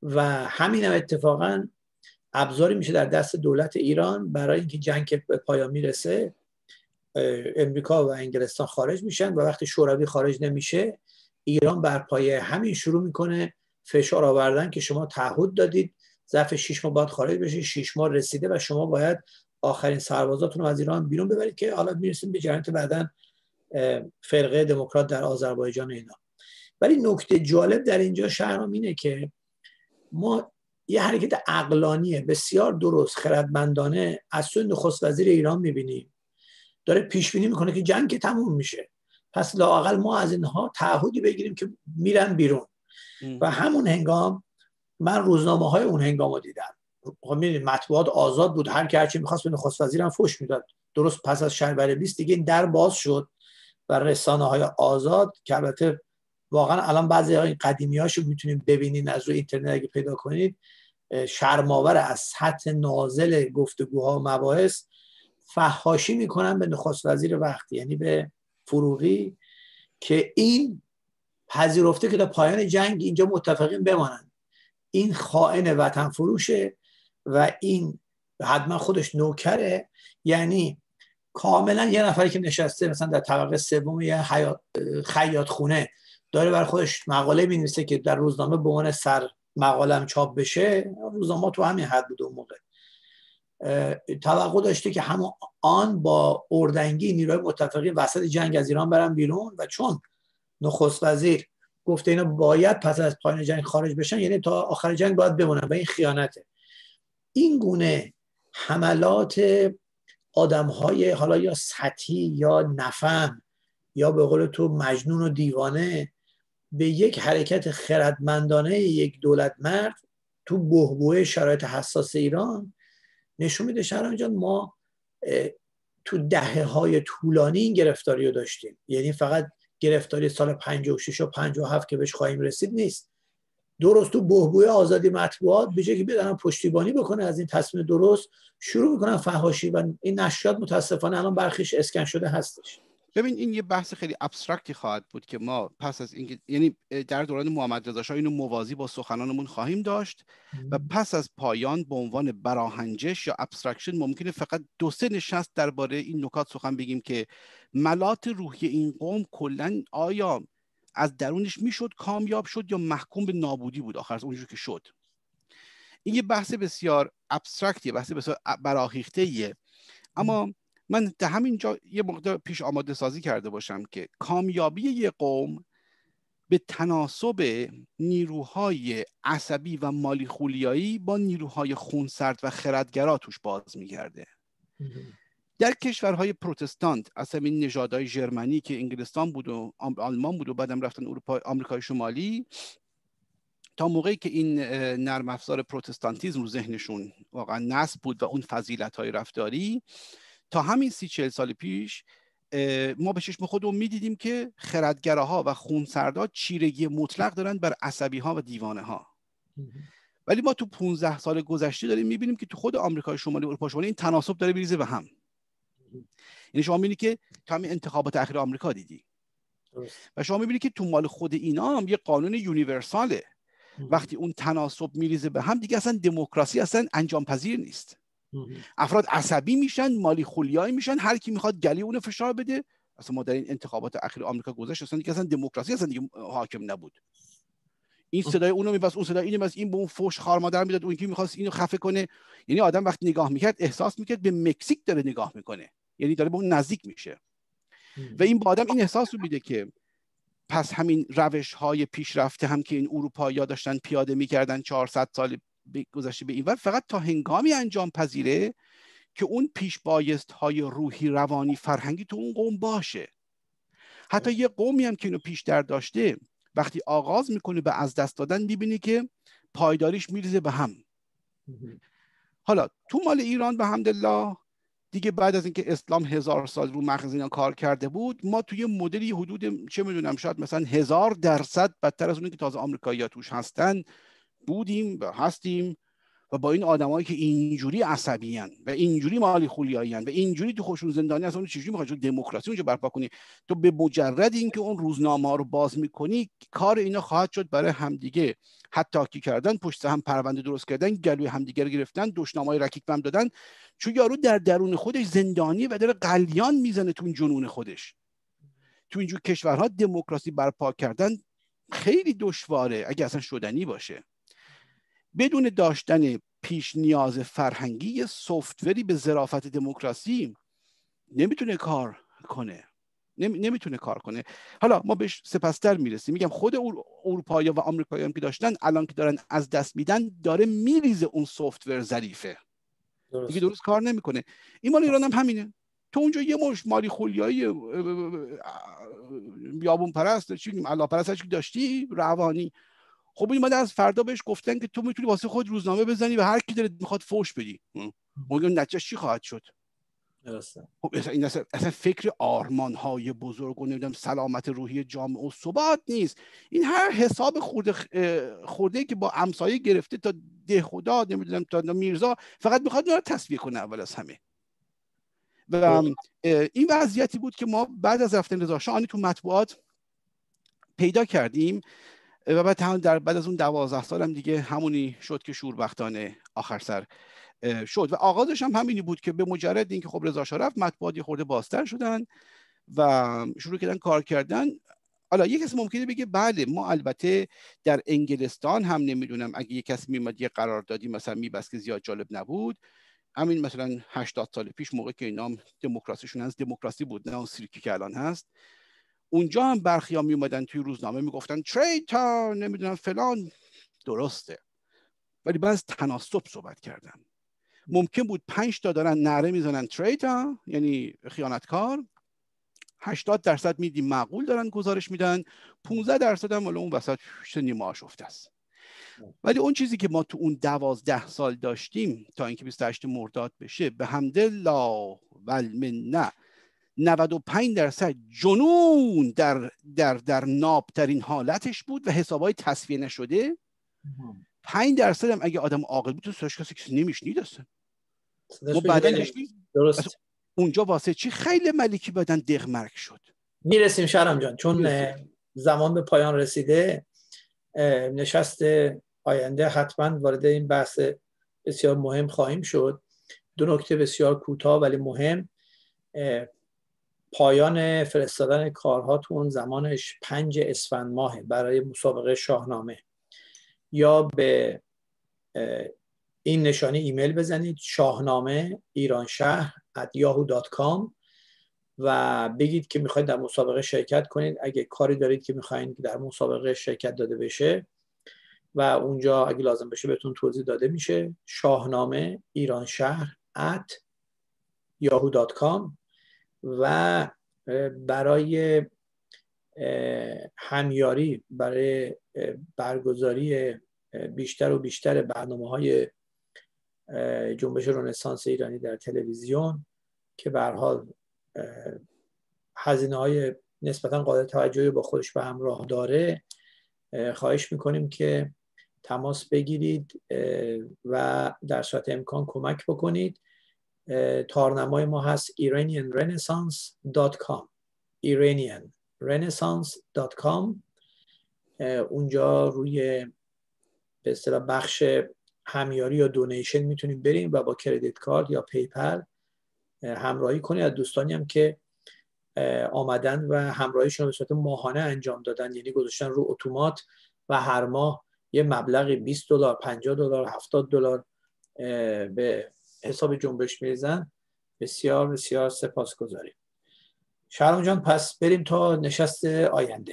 و همین هم اتفاقا ابزاری میشه در دست دولت ایران برای اینکه جنگ به پایان میرسه امریکا و انگلستان خارج میشن و وقتی شوروی خارج نمیشه ایران بر پایه همین شروع میکنه فشار آوردن که شما تعهد دادید ظرف 6 ماه باید خارج بشید 6 ماه رسیده و شما باید آخرین سربازاتون رو از ایران بیرون ببرید که حالا میرسیم به جنگت بعدا فرقه دموکرات در آذربایجان اینا ولی نکته جالب در اینجا شهرام اینه که ما یه حرکت اقلانی بسیار درست خردمندانه از سوی نخست وزیر ایران میبینیم داره پیش بینی میکنه که جنگ که تموم میشه پس لاقل ما از اینها تعهدی بگیریم که میرن بیرون و همون هنگام من روزنامه های اون هنگام رو دیدم خب، مطبوعات آزاد بود هر که هرچی میخواست به نخست وزیرم فوش میداد درست پس از شهریور 20 دیگه این در باز شد و رسانه های آزاد که البته واقعا الان بعضی این قدیمی هاشو میتونید ببینین از روی اینترنت اگه پیدا کنید شرماور از سطح نازل گفتگوها و مباحث فهاشی میکنن به نخست وزیر وقتی یعنی به فروغی که این پذیرفته که تا پایان جنگ اینجا متفقین بمانند این خائن وطن فروشه و این حتما خودش نوکره یعنی کاملا یه نفری که نشسته مثلا در طبقه سوم یه خیاط خونه داره بر خودش مقاله می که در روزنامه به عنوان سر مقالم چاپ بشه روزنامه تو همین حد بود اون موقع توقع داشته که همون آن با اردنگی نیروی متفقی وسط جنگ از ایران برن بیرون و چون نخست وزیر گفته اینا باید پس از پایان جنگ خارج بشن یعنی تا آخر جنگ باید بمونن و این خیانته این گونه حملات آدم های حالا یا سطحی یا نفهم یا به قول تو مجنون و دیوانه به یک حرکت خردمندانه یک دولت مرد تو بهبوه شرایط حساس ایران نشون میده شهرام جان ما تو دهه های طولانی این گرفتاری رو داشتیم یعنی فقط گرفتاری سال 56 و 57 که بهش خواهیم رسید نیست درست تو بهبوی آزادی مطبوعات به که بدن پشتیبانی بکنه از این تصمیم درست شروع میکنن فهاشی و این نشریات متاسفانه الان برخیش اسکن شده هستش ببین این یه بحث خیلی ابسترکتی خواهد بود که ما پس از اینکه یعنی در دوران محمد رضا شاه اینو موازی با سخنانمون خواهیم داشت و پس از پایان به عنوان براهنجش یا ابسترکشن ممکنه فقط دو سه نشست درباره این نکات سخن بگیم که ملات روحی این قوم کلا آیا از درونش میشد کامیاب شد یا محکوم به نابودی بود آخر از اونجور که شد این یه بحث بسیار ابسترکتیه بحث بسیار براهیخته اما من در همین جا یه مقدار پیش آماده سازی کرده باشم که کامیابی یه قوم به تناسب نیروهای عصبی و مالی خولیایی با نیروهای خونسرد و خردگرا توش باز میگرده در کشورهای پروتستانت از همین نژادهای جرمنی که انگلستان بود و آلمان بود و بعدم رفتن اروپا آمریکای شمالی تا موقعی که این نرم افزار پروتستانتیزم رو ذهنشون واقعا نصب بود و اون فضیلت های رفتاری تا همین سی چهل سال پیش ما به چشم خودمون میدیدیم که خردگراها و خونسردها چیرگی مطلق دارن بر عصبی ها و دیوانه ها ولی ما تو 15 سال گذشته داریم میبینیم که تو خود آمریکای شمالی اروپا این تناسب داره بریزه به هم یعنی شما میبینی که کمی انتخابات اخیر آمریکا دیدی و شما میبینی که تو مال خود اینا هم یه قانون یونیورساله وقتی اون تناسب میریزه به هم دیگه اصلا دموکراسی اصلا انجام پذیر نیست افراد عصبی میشن مالی خولیایی میشن هر کی میخواد گلی اون فشار بده اصلا ما در این انتخابات اخیر آمریکا گذشت اصلا دیگه اصلا دموکراسی اصلا حاکم نبود این صدای اونو میبست اون صدای اینو این به اون فوش خار مادر میداد اون کی میخواست اینو خفه کنه یعنی آدم وقتی نگاه میکرد احساس میکرد به مکزیک داره نگاه میکنه یعنی داره به اون نزدیک میشه و این با آدم این احساس رو میده که پس همین روش های پیشرفته هم که این اروپا یاد داشتن پیاده میکردن 400 سال گذشته به این و فقط تا هنگامی انجام پذیره که اون پیش بایست های روحی روانی فرهنگی تو اون قوم باشه حتی یه قومی هم که اینو پیش در داشته وقتی آغاز میکنه به از دست دادن میبینی که پایداریش میریزه به هم حالا تو مال ایران به حمدالله دیگه بعد از اینکه اسلام هزار سال رو مغز اینا کار کرده بود ما توی مدلی حدود چه میدونم شاید مثلا هزار درصد بدتر از اونی که تازه آمریکایی‌ها توش هستن بودیم و هستیم و با این آدمایی که اینجوری عصبیان و اینجوری مالی خولیایین و اینجوری تو خوشون زندانی هستن اون چجوری میخواد دموکراسی اونجا برپا کنی تو به مجرد اینکه اون روزنامه رو باز میکنی کار اینا خواهد شد برای همدیگه حتی کردن پشت هم پرونده درست کردن گلوی همدیگر گرفتن دشنامای رکیک هم دادن چون یارو در درون خودش زندانی و داره قلیان میزنه تو جنون خودش تو اینجور کشورها دموکراسی برپا کردن خیلی دشواره اگه اصلا شدنی باشه بدون داشتن پیش نیاز فرهنگی یه به ظرافت دموکراسی نمیتونه کار کنه نمیتونه کار کنه حالا ما بهش سپستر میرسیم میگم خود اروپایی و آمریکایی هم که داشتن الان که دارن از دست میدن داره میریزه اون ور ظریفه دیگه درست کار نمیکنه این مال ایران هم همینه تو اونجا یه مش مالی خولیای بیابون پرست چی الله پرست که داشتی روانی خب این از فردا بهش گفتن که تو میتونی واسه خود روزنامه بزنی و هر کی دلت میخواد فوش بدی اون نتیجه چی خواهد شد درسته خب اصلا این اصلا, فکر آرمان های بزرگ و نمیدونم سلامت روحی جامعه و ثبات نیست این هر حساب خورده خورده که با امسایه گرفته تا ده خدا نمیدونم تا میرزا فقط میخواد رو تصویه کنه اول از همه و خب. این وضعیتی بود که ما بعد از رفتن رضا شاه تو مطبوعات پیدا کردیم و بعد در بعد از اون دوازده هم دیگه همونی شد که شوربختانه آخر سر شد و آغازش هم همینی بود که به مجرد اینکه خب رضا رفت مطبوعات خورده باستر شدن و شروع کردن کار کردن حالا یه کسی ممکنه بگه بله ما البته در انگلستان هم نمیدونم اگه یه کسی میمد یه دادی مثلا میبست که زیاد جالب نبود همین مثلا 80 سال پیش موقع که اینا دموکراسیشون از دموکراسی بود نه اون سیرکی که الان هست اونجا هم برخی ها می توی روزنامه میگفتن تریتر نمیدونم فلان درسته ولی بعض تناسب صحبت کردن ممکن بود 5 تا دارن نره میزنن تریتا یعنی خیانتکار 80 درصد میدیم معقول دارن گزارش میدن 15 درصد هم اون وسط نیمه افته است ولی اون چیزی که ما تو اون دوازده سال داشتیم تا اینکه هشت مرداد بشه به حمد لا نه 95 درصد جنون در در در نابترین حالتش بود و حسابهای تصفیه نشده 5 درصد هم اگه آدم عاقل بود تو کسی نمیشنید اصلا و بدنش درست اونجا واسه چی خیلی ملکی بدن دغمرگ شد میرسیم شرم جان چون زمان به پایان رسیده نشست آینده حتما وارد این بحث بسیار مهم خواهیم شد دو نکته بسیار کوتاه ولی مهم پایان فرستادن کارهاتون زمانش پنج اسفند ماه برای مسابقه شاهنامه یا به این نشانه ایمیل بزنید شاهنامه ایران شهر at yahoo.com و بگید که میخواید در مسابقه شرکت کنید اگه کاری دارید که میخواید در مسابقه شرکت داده بشه و اونجا اگه لازم بشه بهتون توضیح داده میشه شاهنامه ایران شهر at yahoo.com و برای همیاری برای برگزاری بیشتر و بیشتر برنامه های جنبش رنسانس ایرانی در تلویزیون که به حال هزینه های نسبتا قابل توجهی با خودش به همراه داره خواهش میکنیم که تماس بگیرید و در صورت امکان کمک بکنید تارنمای ما هست iranianrenaissance.com iranianrenaissance.com اونجا روی به اصطلاح بخش همیاری یا دونیشن میتونیم بریم و با کردیت کارت یا پیپل همراهی کنید از دوستانی هم که آمدن و همراهیشون به صورت ماهانه انجام دادن یعنی گذاشتن رو اتومات و هر ماه یه مبلغ 20 دلار 50 دلار 70 دلار به حساب جنبش میریزن بسیار بسیار سپاس گذاریم شهرام جان پس بریم تا نشست آینده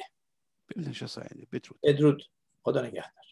نشست آینده بدرود خدا نگهدار